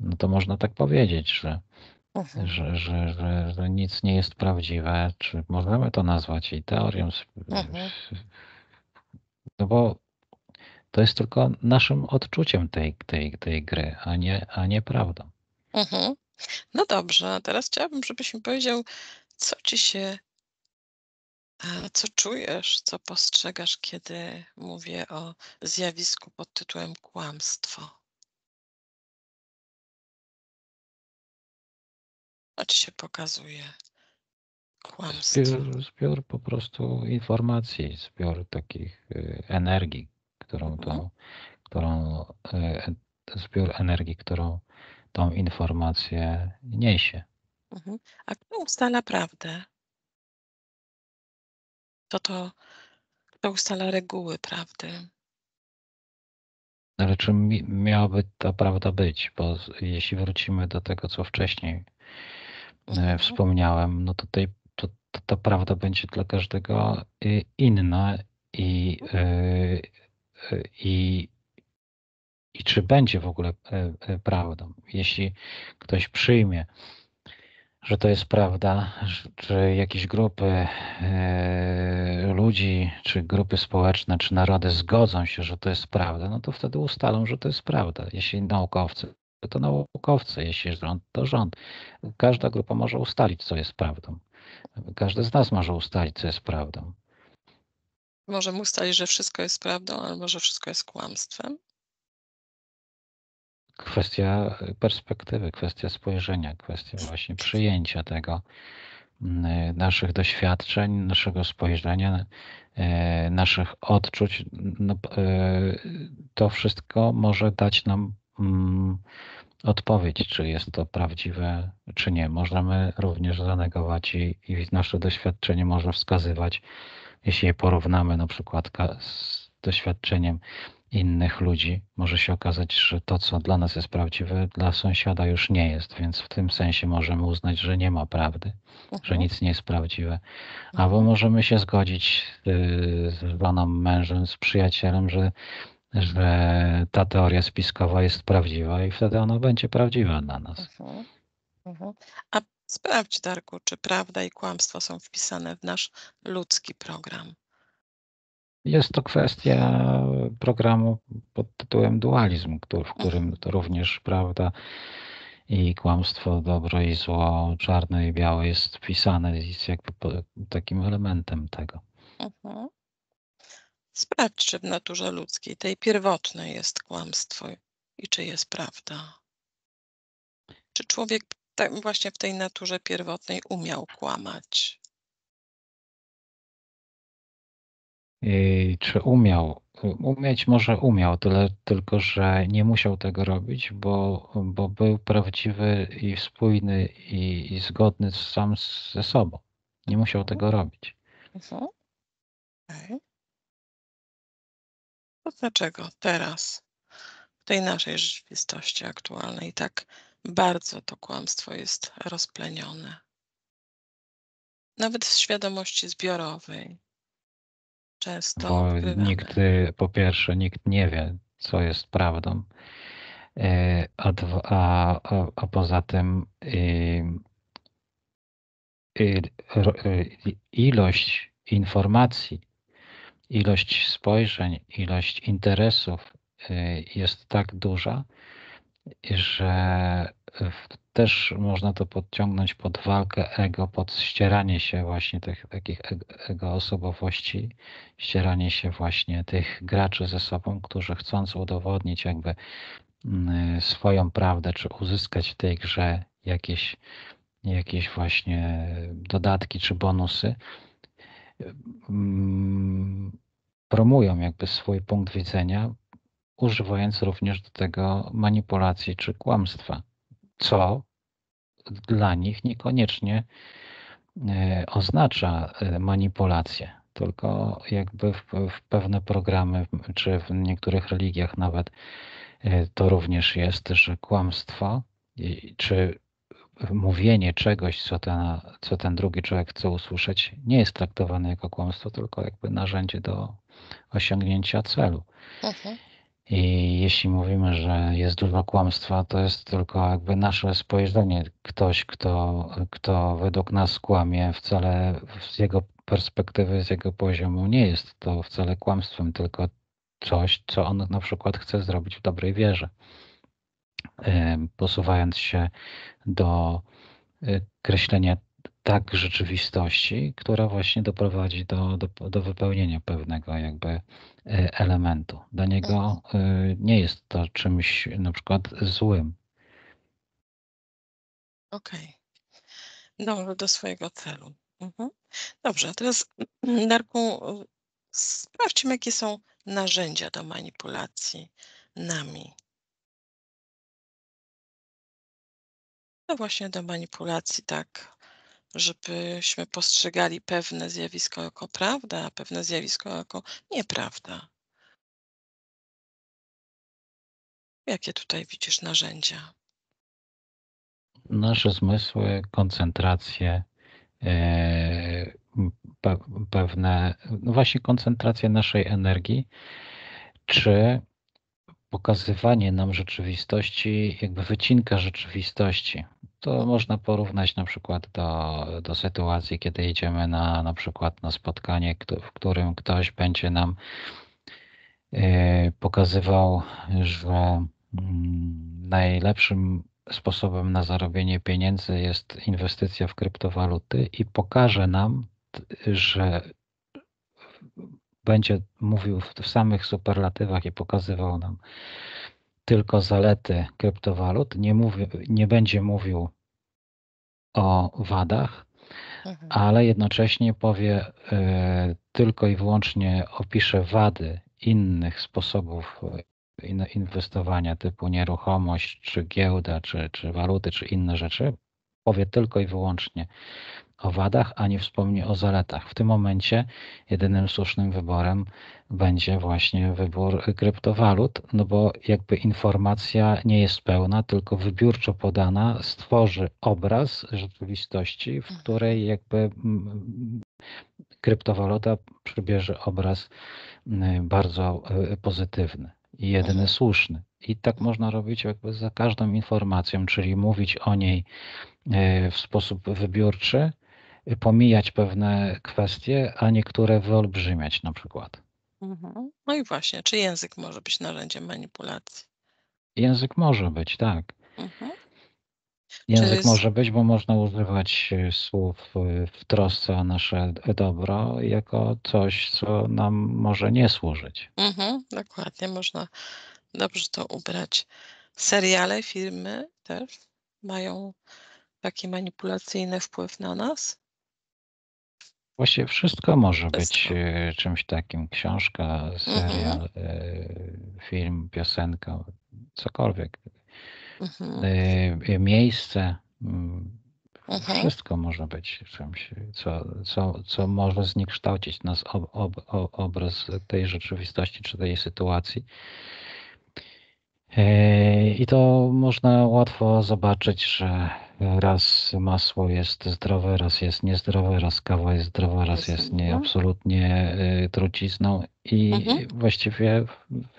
S3: no to można tak powiedzieć, że, mhm. że, że, że, że, nic nie jest prawdziwe, czy możemy to nazwać i teorią. Mhm. No bo to jest tylko naszym odczuciem tej, tej, tej gry, a nie, a nie prawdą.
S2: Mhm. No dobrze, teraz chciałabym, żebyś mi powiedział, co ci się, e, co czujesz, co postrzegasz, kiedy mówię o zjawisku pod tytułem kłamstwo.
S1: A czy się pokazuje kłamstwo? Zbiór, zbiór po prostu informacji, zbiór takich y, energii,
S3: którą tą, mhm. którą, y, zbiór energii, którą
S1: tą informację niesie.
S2: Mhm. A kto ustala prawdę? To to, kto ustala reguły
S1: prawdy? Ale czym miałaby ta prawda być? Bo
S3: jeśli wrócimy do tego, co wcześniej E, wspomniałem, no tutaj to, to, to prawda będzie dla każdego e, inna i, e, i, i czy będzie w ogóle prawdą. Jeśli ktoś przyjmie, że to jest prawda, czy jakieś grupy ludzi, czy grupy społeczne, czy narody zgodzą się, że to jest prawda, no to wtedy ustalą, że to jest prawda. Jeśli naukowcy to naukowcy, jeśli rząd, to rząd. Każda grupa może ustalić, co jest prawdą. Każdy z nas może ustalić, co jest prawdą.
S2: Możemy ustalić, że wszystko jest prawdą, albo że wszystko jest kłamstwem.
S3: Kwestia perspektywy, kwestia spojrzenia, kwestia właśnie przyjęcia tego, mm, naszych doświadczeń, naszego spojrzenia, e, naszych odczuć. No, e, to wszystko może dać nam Mm, odpowiedź, czy jest to prawdziwe, czy nie. Możemy również zanegować i, i nasze doświadczenie może wskazywać, jeśli je porównamy na przykład z doświadczeniem innych ludzi, może się okazać, że to, co dla nas jest prawdziwe, dla sąsiada już nie jest, więc w tym sensie możemy uznać, że nie ma prawdy, że mhm. nic nie jest prawdziwe. Mhm. Albo możemy się zgodzić y, z żoną, mężem, z przyjacielem, że że ta teoria spiskowa jest prawdziwa i wtedy ona będzie prawdziwa dla
S2: nas. Uh-huh. A sprawdź, Darku, czy prawda i kłamstwo są wpisane w nasz ludzki program.
S3: Jest to kwestia programu pod tytułem dualizm, w mhm. którym również prawda i kłamstwo, dobro i zło, czarne i białe jest wpisane, jest jakby takim elementem tego.
S2: Mhm. Sprawdź, czy w naturze ludzkiej, tej pierwotnej, jest kłamstwo i czy jest prawda. Czy człowiek właśnie w tej naturze pierwotnej umiał kłamać?
S1: I czy umiał?
S3: Umieć może umiał, tyle tylko, że nie musiał tego robić, bo, bo był prawdziwy i spójny i, i zgodny sam ze sobą.
S1: Nie musiał tego mhm. robić. Mhm. Okay.
S2: No dlaczego teraz, w tej naszej rzeczywistości aktualnej, tak bardzo to kłamstwo jest rozplenione? Nawet w świadomości zbiorowej często.
S1: Bo nikt, y,
S3: po pierwsze, nikt nie wie, co jest prawdą. Y, a, a, a poza tym y, ilość informacji, ilość spojrzeń, ilość interesów y, jest tak duża, że y, też można to podciągnąć pod walkę ego, pod ścieranie się właśnie tych takich e, ego osobowości, ścieranie się właśnie tych graczy ze sobą, którzy chcąc udowodnić jakby mm, swoją prawdę, czy uzyskać w tej grze jakieś, jakieś właśnie dodatki czy bonusy, Mm, promują jakby swój punkt widzenia, używając również do tego manipulacji czy kłamstwa, co dla nich niekoniecznie e, oznacza e, manipulację, tylko jakby w, w, pewne programy, czy w niektórych religiach nawet e, to również jest, że kłamstwo czy mówienie czegoś, co ten, co ten drugi człowiek chce usłyszeć, nie jest traktowane jako kłamstwo, tylko jakby narzędzie do osiągnięcia celu. Mhm. I jeśli mówimy, że jest dużo kłamstwa, to jest tylko jakby nasze spojrzenie. Ktoś, kto, kto według nas kłamie, wcale z jego perspektywy, z jego poziomu nie jest to wcale kłamstwem, tylko coś, co on na przykład chce zrobić w dobrej wierze posuwając się do y, kreślenia tak rzeczywistości, która właśnie doprowadzi do, do, do wypełnienia pewnego jakby e, elementu. Dla niego mhm. y, nie jest to czymś na przykład złym.
S2: Okej. Okay. do swojego celu. Mhm. Dobrze, a teraz mm, Darku, sprawdźmy, jakie są narzędzia do manipulacji nami. No właśnie do manipulacji, tak. Żebyśmy postrzegali pewne zjawisko jako prawda, a pewne zjawisko jako nieprawda. Jakie tutaj widzisz narzędzia?
S1: Nasze zmysły, koncentracje, e,
S3: pewne, no właśnie koncentracje naszej energii, czy pokazywanie nam rzeczywistości, jakby wycinka rzeczywistości to można porównać na przykład do, do sytuacji, kiedy idziemy na, na przykład na spotkanie, w którym ktoś będzie nam e, pokazywał, że mm, najlepszym sposobem na zarobienie pieniędzy jest inwestycja w kryptowaluty i pokaże nam, że będzie mówił w samych superlatywach i pokazywał nam, tylko zalety kryptowalut, nie, mówi, nie będzie mówił o wadach, mhm. ale jednocześnie powie y, tylko i wyłącznie opisze wady innych sposobów y, in, inwestowania typu nieruchomość, czy giełda, czy, czy waluty, czy inne rzeczy. Powie tylko i wyłącznie o wadach, a nie wspomni o zaletach. W tym momencie jedynym słusznym wyborem będzie właśnie wybór kryptowalut, no bo jakby informacja nie jest pełna, tylko wybiórczo podana stworzy obraz rzeczywistości, w mhm. której jakby kryptowaluta przybierze obraz bardzo y, pozytywny i jedyny mhm. słuszny. I tak mhm. można robić jakby za każdą informacją, czyli mówić o niej y, w sposób wybiórczy, pomijać pewne kwestie, a niektóre wyolbrzymiać na przykład.
S2: Mhm. No i właśnie, czy język może być narzędziem manipulacji?
S3: Język może być, tak. Mhm. Język jest... może być, bo można używać e, słów e, w trosce o nasze dobro jako coś, co nam może nie służyć.
S2: Mhm, dokładnie, można dobrze to ubrać. Seriale, filmy też mają taki manipulacyjny wpływ na nas?
S3: Właściwie wszystko może wszystko. być e, czymś takim. Książka, serial, mhm. E, film, piosenka, cokolwiek. Mhm. E, miejsce. Mm,
S1: mhm. Wszystko
S3: może być czymś, co, co, co może zniekształcić nas ob, ob, ob, obraz tej rzeczywistości czy tej sytuacji. I to można łatwo zobaczyć, że Raz masło jest zdrowe, raz jest niezdrowe, raz kawa jest zdrowa, raz jest nie, absolutnie y, trucizną i mhm. właściwie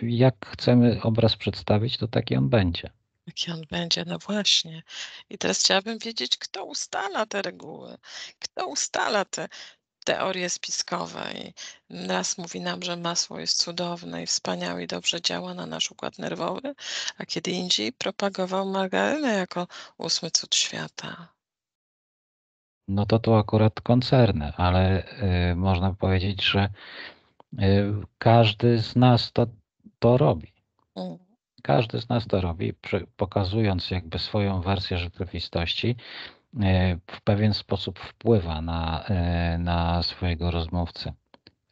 S3: jak chcemy obraz przedstawić, to taki on będzie.
S2: Jaki on będzie, no właśnie. I teraz chciałabym wiedzieć, kto ustala te reguły, kto ustala te, teorie spiskowe i raz mówi nam, że masło jest cudowne i wspaniałe i dobrze działa na nasz układ nerwowy, a kiedy indziej propagował margarynę jako ósmy cud świata.
S3: No to to akurat koncerny, ale y, można powiedzieć, że y, każdy z nas to, to robi. Mm. Każdy z nas to robi, przy, pokazując jakby swoją wersję rzeczywistości E, w pewien sposób wpływa na, e, na swojego rozmówcę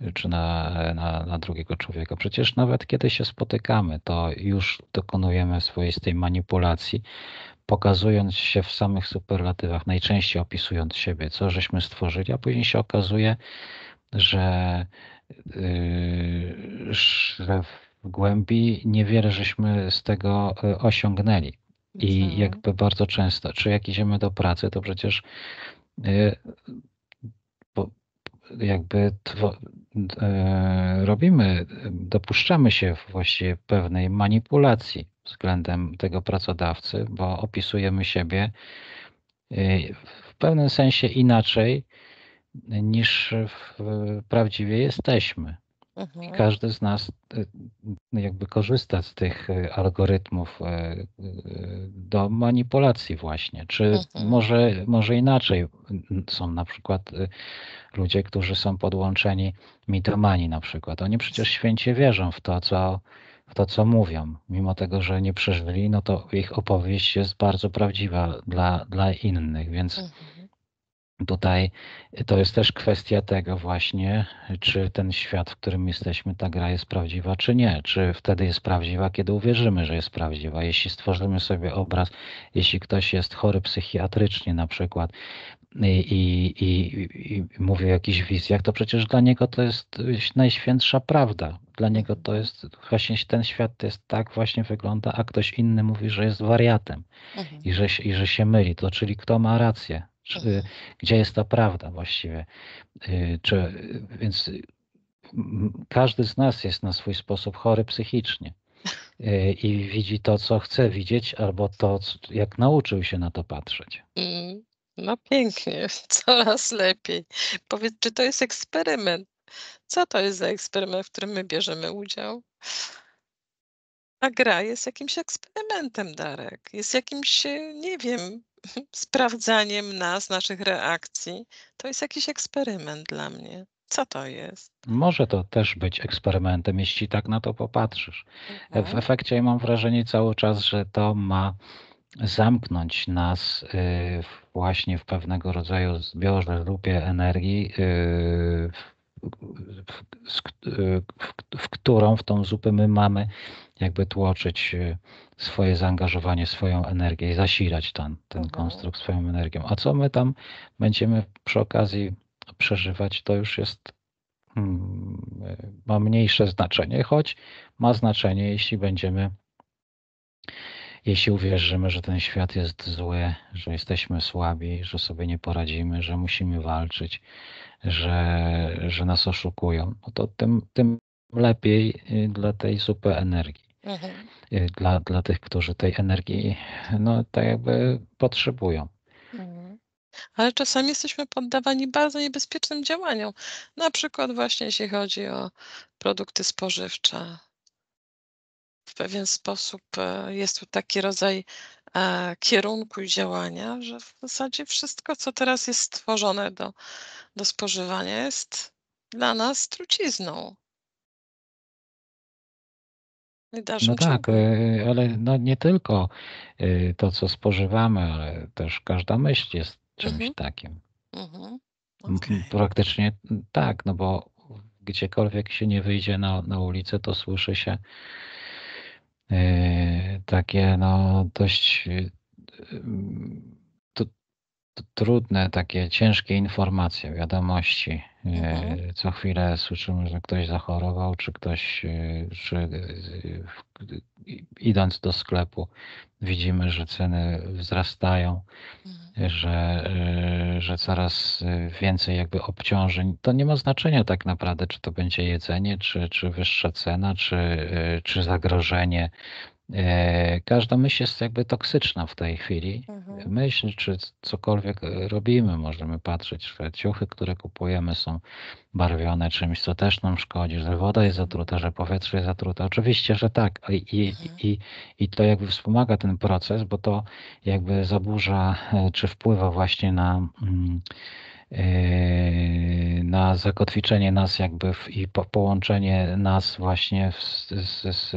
S3: e, czy na, na, na, drugiego człowieka. Przecież nawet kiedy się spotykamy, to już dokonujemy swoistej manipulacji, pokazując się w samych superlatywach, najczęściej opisując siebie, co żeśmy stworzyli, a później się okazuje, że, yy, że w głębi niewiele żeśmy z tego osiągnęli. I mhm. jakby bardzo często, czy jak idziemy do pracy, to przecież y, jakby y, robimy, dopuszczamy się właściwie pewnej manipulacji względem tego pracodawcy, bo opisujemy siebie y, w pewnym sensie inaczej niż prawdziwie jesteśmy. I mhm. każdy z nas e, jakby korzysta z tych e, algorytmów e, do manipulacji właśnie. Czy mhm. może, może inaczej są na przykład ludzie, którzy są podłączeni mitomani na przykład. Oni przecież święcie wierzą w to, co, w to, co mówią. Mimo tego, że nie przeżyli, no to ich opowieść jest bardzo prawdziwa dla, dla innych, więc mhm. Tutaj to jest też kwestia tego właśnie, czy ten świat, w którym jesteśmy, ta gra jest prawdziwa, czy nie. Czy wtedy jest prawdziwa, kiedy uwierzymy, że jest prawdziwa. Jeśli stworzymy sobie obraz, jeśli ktoś jest chory psychiatrycznie na przykład i, i, i, i mówi o jakichś wizjach, to przecież dla niego to jest najświętsza prawda. Dla niego to jest właśnie ten świat jest tak właśnie wygląda, a ktoś inny mówi, że jest wariatem mhm. i, że, i że się myli. To czyli kto ma rację? gdzie jest ta prawda właściwie. Y, czy, więc każdy z nas jest na swój sposób chory psychicznie y, i widzi to, co chce widzieć, albo to, jak nauczył się na to patrzeć.
S2: Mm, no pięknie, *laughs* coraz lepiej. Powiedz, czy to jest eksperyment? Co to jest za eksperyment, w którym my bierzemy udział? A gra jest jakimś eksperymentem, Darek. Jest jakimś, nie wiem, *laughs* sprawdzaniem nas, naszych reakcji. To jest jakiś eksperyment dla mnie. Co to jest?
S3: Może to też być eksperymentem, jeśli tak na to popatrzysz. E, mhm. W efekcie mam wrażenie cały czas, że to ma zamknąć nas y, właśnie w pewnego rodzaju zbiorze, lupie energii, y, w, którą, w tą zupę my mamy jakby tłoczyć e, swoje zaangażowanie, swoją energię i zasilać ten, ten mhm. konstrukt swoją energią. A co my tam będziemy przy okazji przeżywać, to już jest hmm, ma mniejsze znaczenie, choć ma znaczenie, jeśli będziemy, jeśli uwierzymy, że ten świat jest zły, że jesteśmy słabi, że sobie nie poradzimy, że musimy walczyć, że, że nas oszukują, no to tym, tym lepiej y, dla tej super energii. Mhm. Y, dla, dla tych, którzy tej energii, no tak jakby potrzebują.
S2: Mhm. Ale czasami jesteśmy poddawani bardzo niebezpiecznym działaniom. Na przykład właśnie jeśli chodzi o produkty spożywcze. W pewien sposób y, jest tu taki rodzaj E, kierunku i działania, że w zasadzie wszystko, co teraz jest stworzone do, do spożywania, jest dla nas trucizną. No tak, e,
S3: ale no nie tylko e, to, co spożywamy, ale też każda myśl jest czymś mhm. takim. Mhm. Okay. Praktycznie tak, no bo gdziekolwiek się nie wyjdzie na, na ulicę, to słyszy się také na to, že trudne, takie ciężkie informacje, wiadomości. Mhm. E, co chwilę słyszymy, że ktoś zachorował, czy ktoś, e, czy e, idąc do sklepu, widzimy, że ceny wzrastają, mhm. że, że coraz więcej jakby obciążeń. To nie ma znaczenia tak naprawdę, czy to będzie jedzenie, czy, czy wyższa cena, czy, czy zagrożenie E, każda myśl jest jakby toksyczna w tej chwili. Mhm. Myśl, czy cokolwiek e, robimy, możemy patrzeć, że ciuchy, które kupujemy, są barwione czymś, co też nam szkodzi, że woda jest mhm. zatruta, że powietrze jest zatrute. Oczywiście, że tak. I, i, mhm. i, i to jakby wspomaga ten proces, bo to jakby zaburza, e, czy wpływa właśnie na. Mm, Yy, na zakotwiczenie nas jakby w, i po, połączenie nas właśnie w, z, z, z,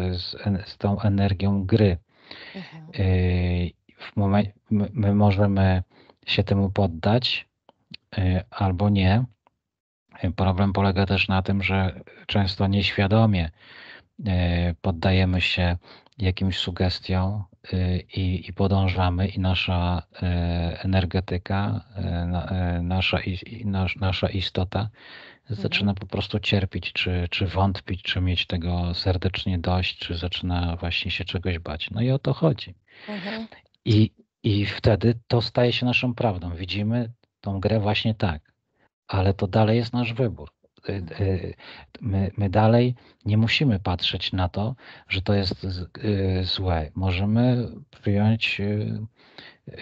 S3: z, tą energią gry. Mhm. Yy, w momencie, my, my możemy się temu poddać yy, albo nie. Problem polega też na tym, że często nieświadomie poddajemy się jakimś sugestiom, Y, i, i podążamy i nasza y, energetyka, y, nasza, nasza istota zaczyna mhm. po prostu cierpieć, czy, czy wątpić, czy mieć tego serdecznie dość, czy zaczyna właśnie się czegoś bać. No i o to chodzi. Mhm. I, I wtedy to staje się naszą prawdą. Widzimy tą grę właśnie tak, ale to dalej jest nasz wybór. E, e, my, my dalej nie musimy patrzeć na to, że to jest e, złe. Możemy przyjąć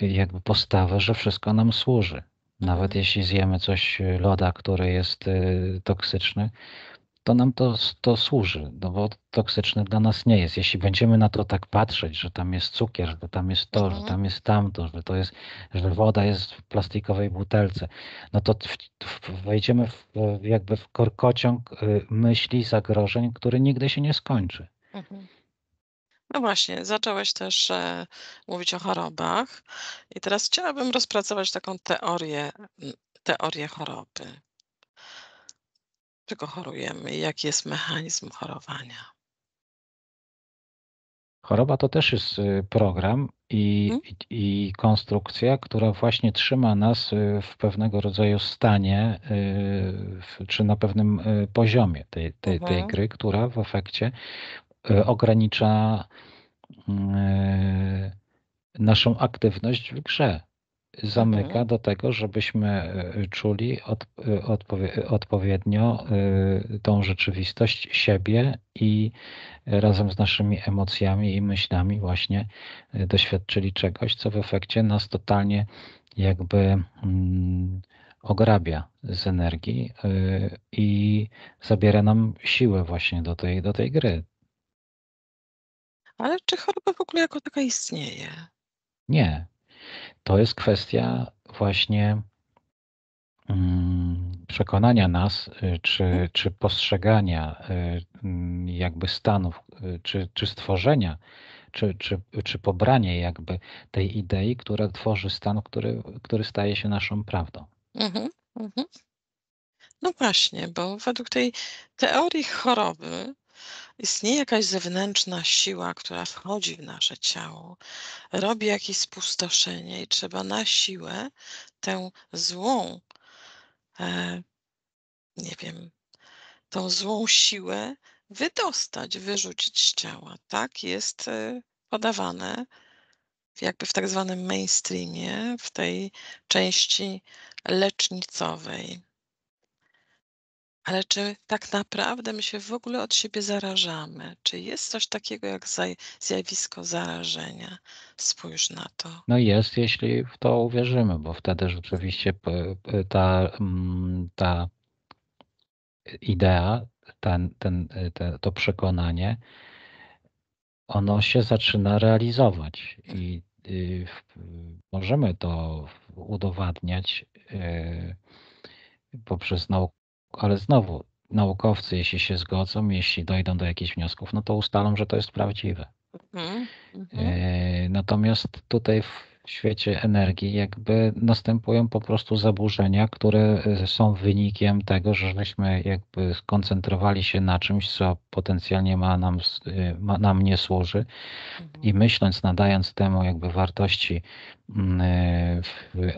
S3: jakby postawę, że wszystko nam służy. Nawet jeśli zjemy coś loda, który jest toksyczny, to nam to, to służy, no bo toksyczne dla nas nie jest. Jeśli będziemy na to tak patrzeć, że tam jest cukier, że tam jest to, że mhm. tam jest tamto, że to jest, że woda jest w plastikowej butelce, no to w, w, wejdziemy w, jakby w korkociąg y, myśli, zagrożeń, który nigdy się nie skończy.
S2: Mhm. No właśnie, zacząłeś też e, mówić o chorobach i teraz chciałabym rozpracować taką teorię, teorię choroby czego chorujemy i jaki jest mechanizm chorowania.
S3: Choroba to też jest y, program i, hmm? i konstrukcja, która właśnie trzyma nas y, w pewnego rodzaju stanie, y, czy na pewnym poziomie tej, tej, mhm. tej gry, która w efekcie ogranicza naszą aktywność w grze zamyka mhm. do tego, żebyśmy e, czuli od, e, odpowie, odpowiednio e, tą rzeczywistość siebie i razem z naszymi emocjami i myślami właśnie doświadczyli czegoś, co w efekcie nas totalnie jakby mm, ograbia z energii i zabiera nam siłę właśnie do tej, do tej gry.
S1: Ale czy choroba w ogóle jako taka istnieje?
S3: Nie, to jest kwestia właśnie mm, przekonania nas, y, czy, mhm. czy postrzegania y, mm, jakby stanów, y, czy, czy stworzenia, czy, czy, czy pobranie jakby tej idei, która tworzy stan, który, który staje się naszą prawdą.
S2: Mhm, mhm. No właśnie, bo według tej teorii choroby Istnieje jakaś zewnętrzna siła, która wchodzi w nasze ciało, robi jakieś spustoszenie i trzeba na siłę tę złą, e, nie wiem, tą złą siłę wydostać, wyrzucić z ciała. Tak jest e, podawane jakby w tak zwanym mainstreamie, w tej części lecznicowej. Ale czy tak naprawdę my się w ogóle od siebie zarażamy? Czy jest coś takiego jak zjawisko zarażenia? Spójrz na to.
S3: No jest, jeśli w to uwierzymy, bo wtedy rzeczywiście ta, mm, ta idea, ten, ten, te, to przekonanie, ono się zaczyna realizować i y, możemy to udowadniać y, poprzez naukę ale znowu naukowcy, jeśli się zgodzą, jeśli dojdą do jakichś wniosków, no to ustalą, że to jest prawdziwe. Mhm. Mhm. E, natomiast tutaj w świecie energii jakby następują po prostu zaburzenia, które e, są wynikiem tego, żeśmy jakby skoncentrowali się na czymś, co potencjalnie ma nam, e, ma, nam nie służy mhm. i myśląc, nadając temu jakby wartości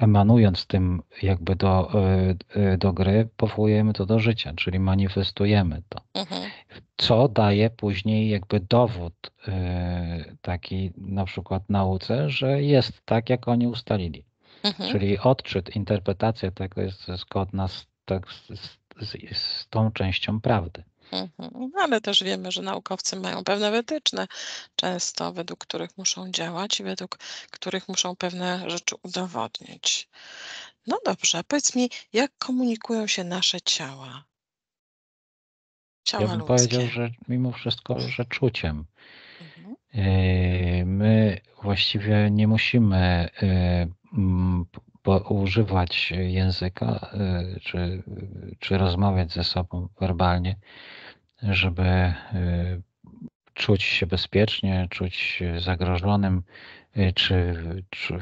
S3: emanując tym jakby do, e, e, do gry, powołujemy to do życia, czyli manifestujemy to. Mhm. Co daje później jakby dowód e, taki na przykład nauce, że jest tak, jak oni ustalili. Mhm. Czyli odczyt, interpretacja tego jest zgodna z, tak, z, z, z tą częścią prawdy.
S2: Mhm. No, ale też wiemy, że naukowcy mają pewne wytyczne, często według których muszą działać i według których muszą pewne rzeczy udowodnić. No dobrze, powiedz mi, jak komunikują się nasze ciała? Ciała Ja bym ludzkie. powiedział,
S3: że mimo wszystko, że czuciem. Mhm. E, my właściwie nie musimy e, używać języka y, czy, czy rozmawiać ze sobą werbalnie, żeby y, czuć się bezpiecznie, czuć zagrożonym, y, czy, czy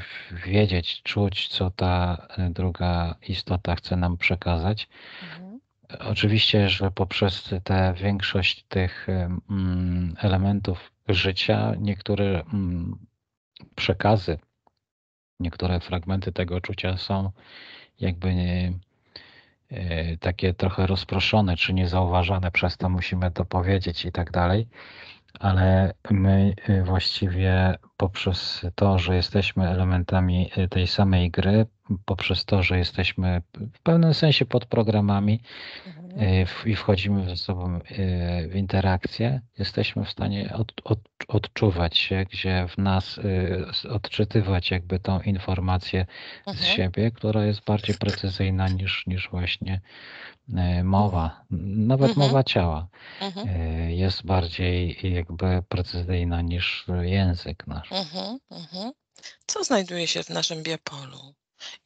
S3: wiedzieć, czuć, co ta druga istota chce nam przekazać. Mhm. Oczywiście, że poprzez tę większość tych mm, elementów życia, niektóre mm, przekazy niektóre fragmenty tego czucia są jakby nie, takie trochę rozproszone czy niezauważane, przez to musimy to powiedzieć i tak dalej. Ale my e, właściwie poprzez to, że jesteśmy elementami e, tej samej gry, poprzez to, że jesteśmy w pewnym sensie pod programami mhm. e, i wchodzimy ze sobą e, w interakcję, jesteśmy w stanie od, od, odczuwać się, gdzie w nas e, odczytywać jakby tą informację mhm. z siebie, która jest bardziej precyzyjna niż, niż właśnie mowa, nawet mhm. mowa ciała mhm. jest bardziej jakby precyzyjna niż język nasz.
S2: Mhm, Co znajduje się w naszym biopolu?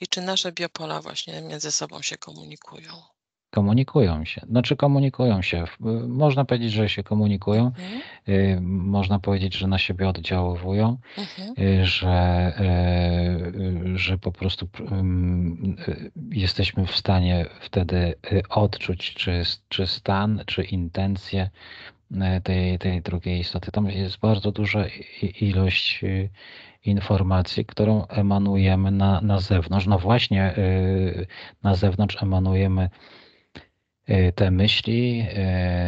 S2: I czy nasze biopola właśnie między sobą się komunikują?
S3: Komunikują się. Znaczy komunikują się. Y, można powiedzieć, że się komunikują. Mhm. Y, można powiedzieć, że na siebie oddziaływują, mhm. Y, że, że po prostu jesteśmy w stanie wtedy odczuć, czy, czy stan, czy intencje E, tej, tej drugiej istoty. Tam jest bardzo duża ilość y, informacji, którą emanujemy na, na zewnątrz. No właśnie y, na zewnątrz emanujemy y, te myśli,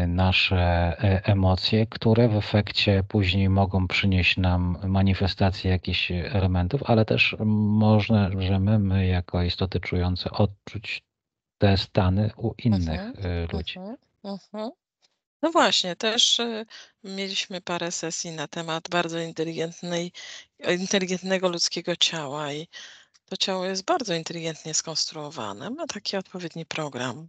S3: nasze e, emocje, które w efekcie później mogą przynieść nam manifestację jakichś elementów, ale też możemy my jako istoty czujące odczuć te stany u
S1: innych uh mhm, -huh, mhm, ludzi. Uh -huh,
S2: uh -huh. No właśnie, też, e, mieliśmy parę sesji na temat bardzo inteligentnej e, inteligentnego ludzkiego ciała i to ciało jest bardzo inteligentnie skonstruowane, ma taki odpowiedni program.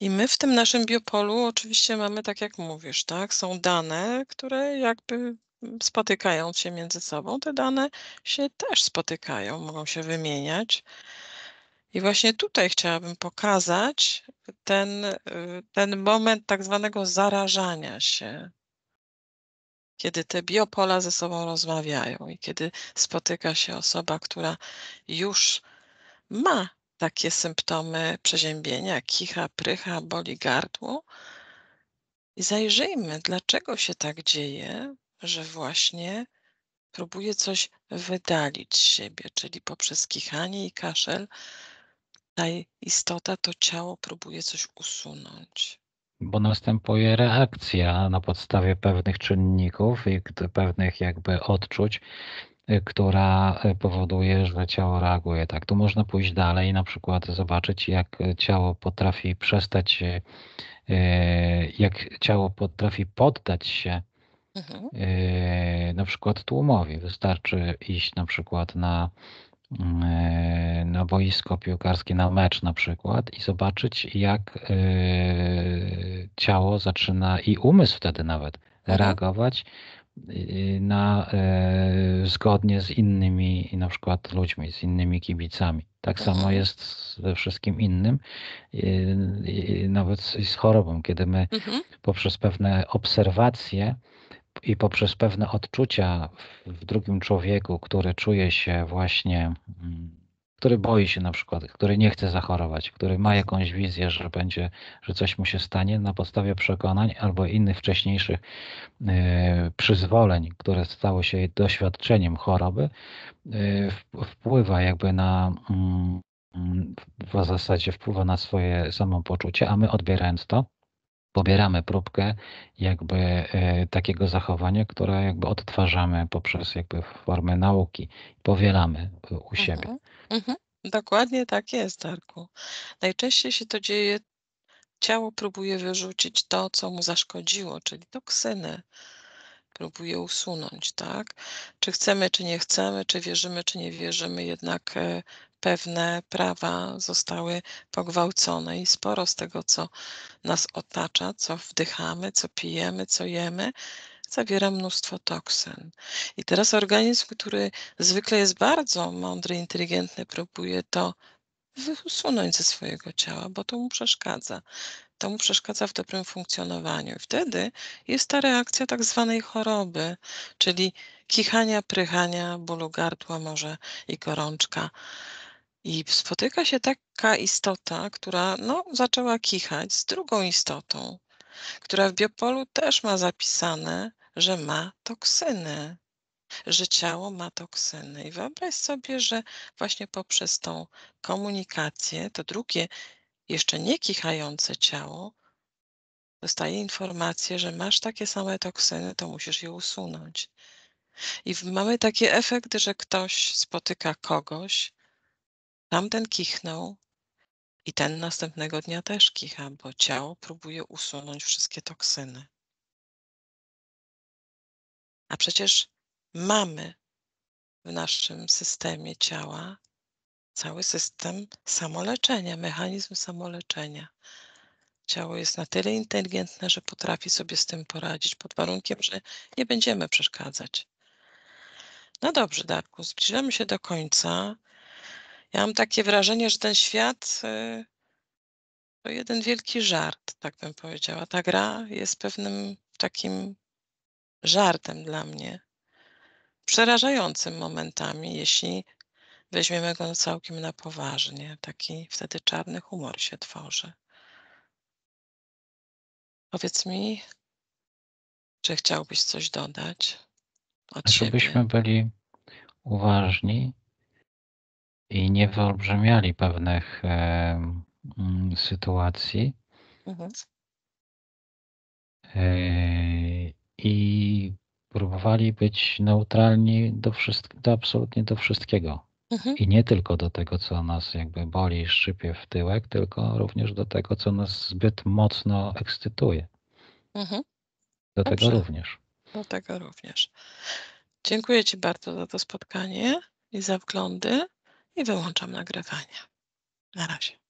S2: I my w tym naszym biopolu oczywiście mamy, tak jak mówisz, tak, są dane, które jakby mm, spotykają się między sobą. Te dane się też spotykają, mogą się wymieniać. I właśnie tutaj chciałabym pokazać ten, y, ten moment tak zwanego zarażania się, kiedy te biopola ze sobą rozmawiają i kiedy spotyka się osoba, która już ma takie symptomy przeziębienia, kicha, prycha, boli gardło. I zajrzyjmy, dlaczego się tak dzieje, że właśnie próbuje coś wydalić z siebie, czyli poprzez kichanie i kaszel ta istota, to ciało próbuje coś usunąć.
S3: Bo następuje reakcja na podstawie pewnych czynników i pewnych jakby odczuć, y, która y, powoduje, że ciało reaguje tak. Tu można pójść dalej i na przykład zobaczyć, jak ciało potrafi przestać, y, jak ciało potrafi poddać się mhm. na przykład tłumowi. Wystarczy iść na przykład na mm, na boisko piłkarskie, na mecz na przykład i zobaczyć, jak yy, ciało zaczyna i umysł wtedy nawet mhm. reagować y, na, e, zgodnie z innymi na przykład ludźmi, z innymi kibicami. Tak samo jest ze wszystkim innym, y, y, nawet z, chorobą, kiedy my mhm. poprzez pewne obserwacje i poprzez pewne odczucia w, w drugim człowieku, który czuje się właśnie. Mm, który boi się na przykład, który nie chce zachorować, który ma jakąś wizję, że będzie, że coś mu się stanie na podstawie przekonań albo innych wcześniejszych e, przyzwoleń, które stało się doświadczeniem choroby, e, wpływa jakby na mm, w zasadzie wpływa na swoje samopoczucie, a my odbierając to, pobieramy próbkę jakby e, takiego zachowania, które jakby odtwarzamy poprzez jakby formę nauki, powielamy
S2: u siebie. Mhm. Mhm. Dokładnie tak jest, Darku. Najczęściej się to dzieje, ciało próbuje wyrzucić to, co mu zaszkodziło, czyli toksyny. Próbuje usunąć, tak? Czy chcemy, czy nie chcemy, czy wierzymy, czy nie wierzymy, jednak e, pewne prawa zostały pogwałcone i sporo z tego, co nas otacza, co wdychamy, co pijemy, co jemy, zawiera mnóstwo toksyn. I teraz organizm, który zwykle jest bardzo mądry, inteligentny, próbuje to usunąć ze swojego ciała, bo to mu przeszkadza. To mu przeszkadza w dobrym funkcjonowaniu. I wtedy jest ta reakcja tak zwanej choroby, czyli kichania, prychania, bólu gardła może i gorączka. I spotyka się taka istota, która no, zaczęła kichać z drugą istotą, która w biopolu też ma zapisane, że ma toksyny, że ciało ma toksyny. I wyobraź sobie, że właśnie poprzez tą komunikację to drugie, jeszcze nie kichające ciało dostaje informację, że masz takie same toksyny, to musisz je usunąć. I mamy taki efekt, że ktoś spotyka kogoś, tamten kichnął i ten następnego dnia też kicha, bo ciało próbuje usunąć wszystkie toksyny. A przecież mamy w naszym systemie ciała cały system samoleczenia, mechanizm samoleczenia. Ciało jest na tyle inteligentne, że potrafi sobie z tym poradzić, pod warunkiem, że nie będziemy przeszkadzać. No dobrze, Darku, zbliżamy się do końca. Ja mam takie wrażenie, że ten świat y, to jeden wielki żart, tak bym powiedziała. Ta gra jest pewnym takim żartem dla mnie, przerażającym momentami, jeśli weźmiemy go całkiem na poważnie. Taki wtedy czarny humor się tworzy. Powiedz mi, czy chciałbyś coś dodać od
S1: Żebyśmy siebie? byli uważni
S3: i nie wyolbrzymiali pewnych e, sytuacji. Mhm i próbowali być neutralni do, wszystk- do absolutnie do wszystkiego. Mhm. I nie tylko do tego, co nas jakby boli i szczypie w tyłek, tylko również do tego, co nas zbyt mocno ekscytuje.
S2: Mhm. Do Dobrze. tego również. Do tego również. Dziękuję Ci bardzo za to spotkanie i za wglądy i wyłączam nagrywanie. Na razie.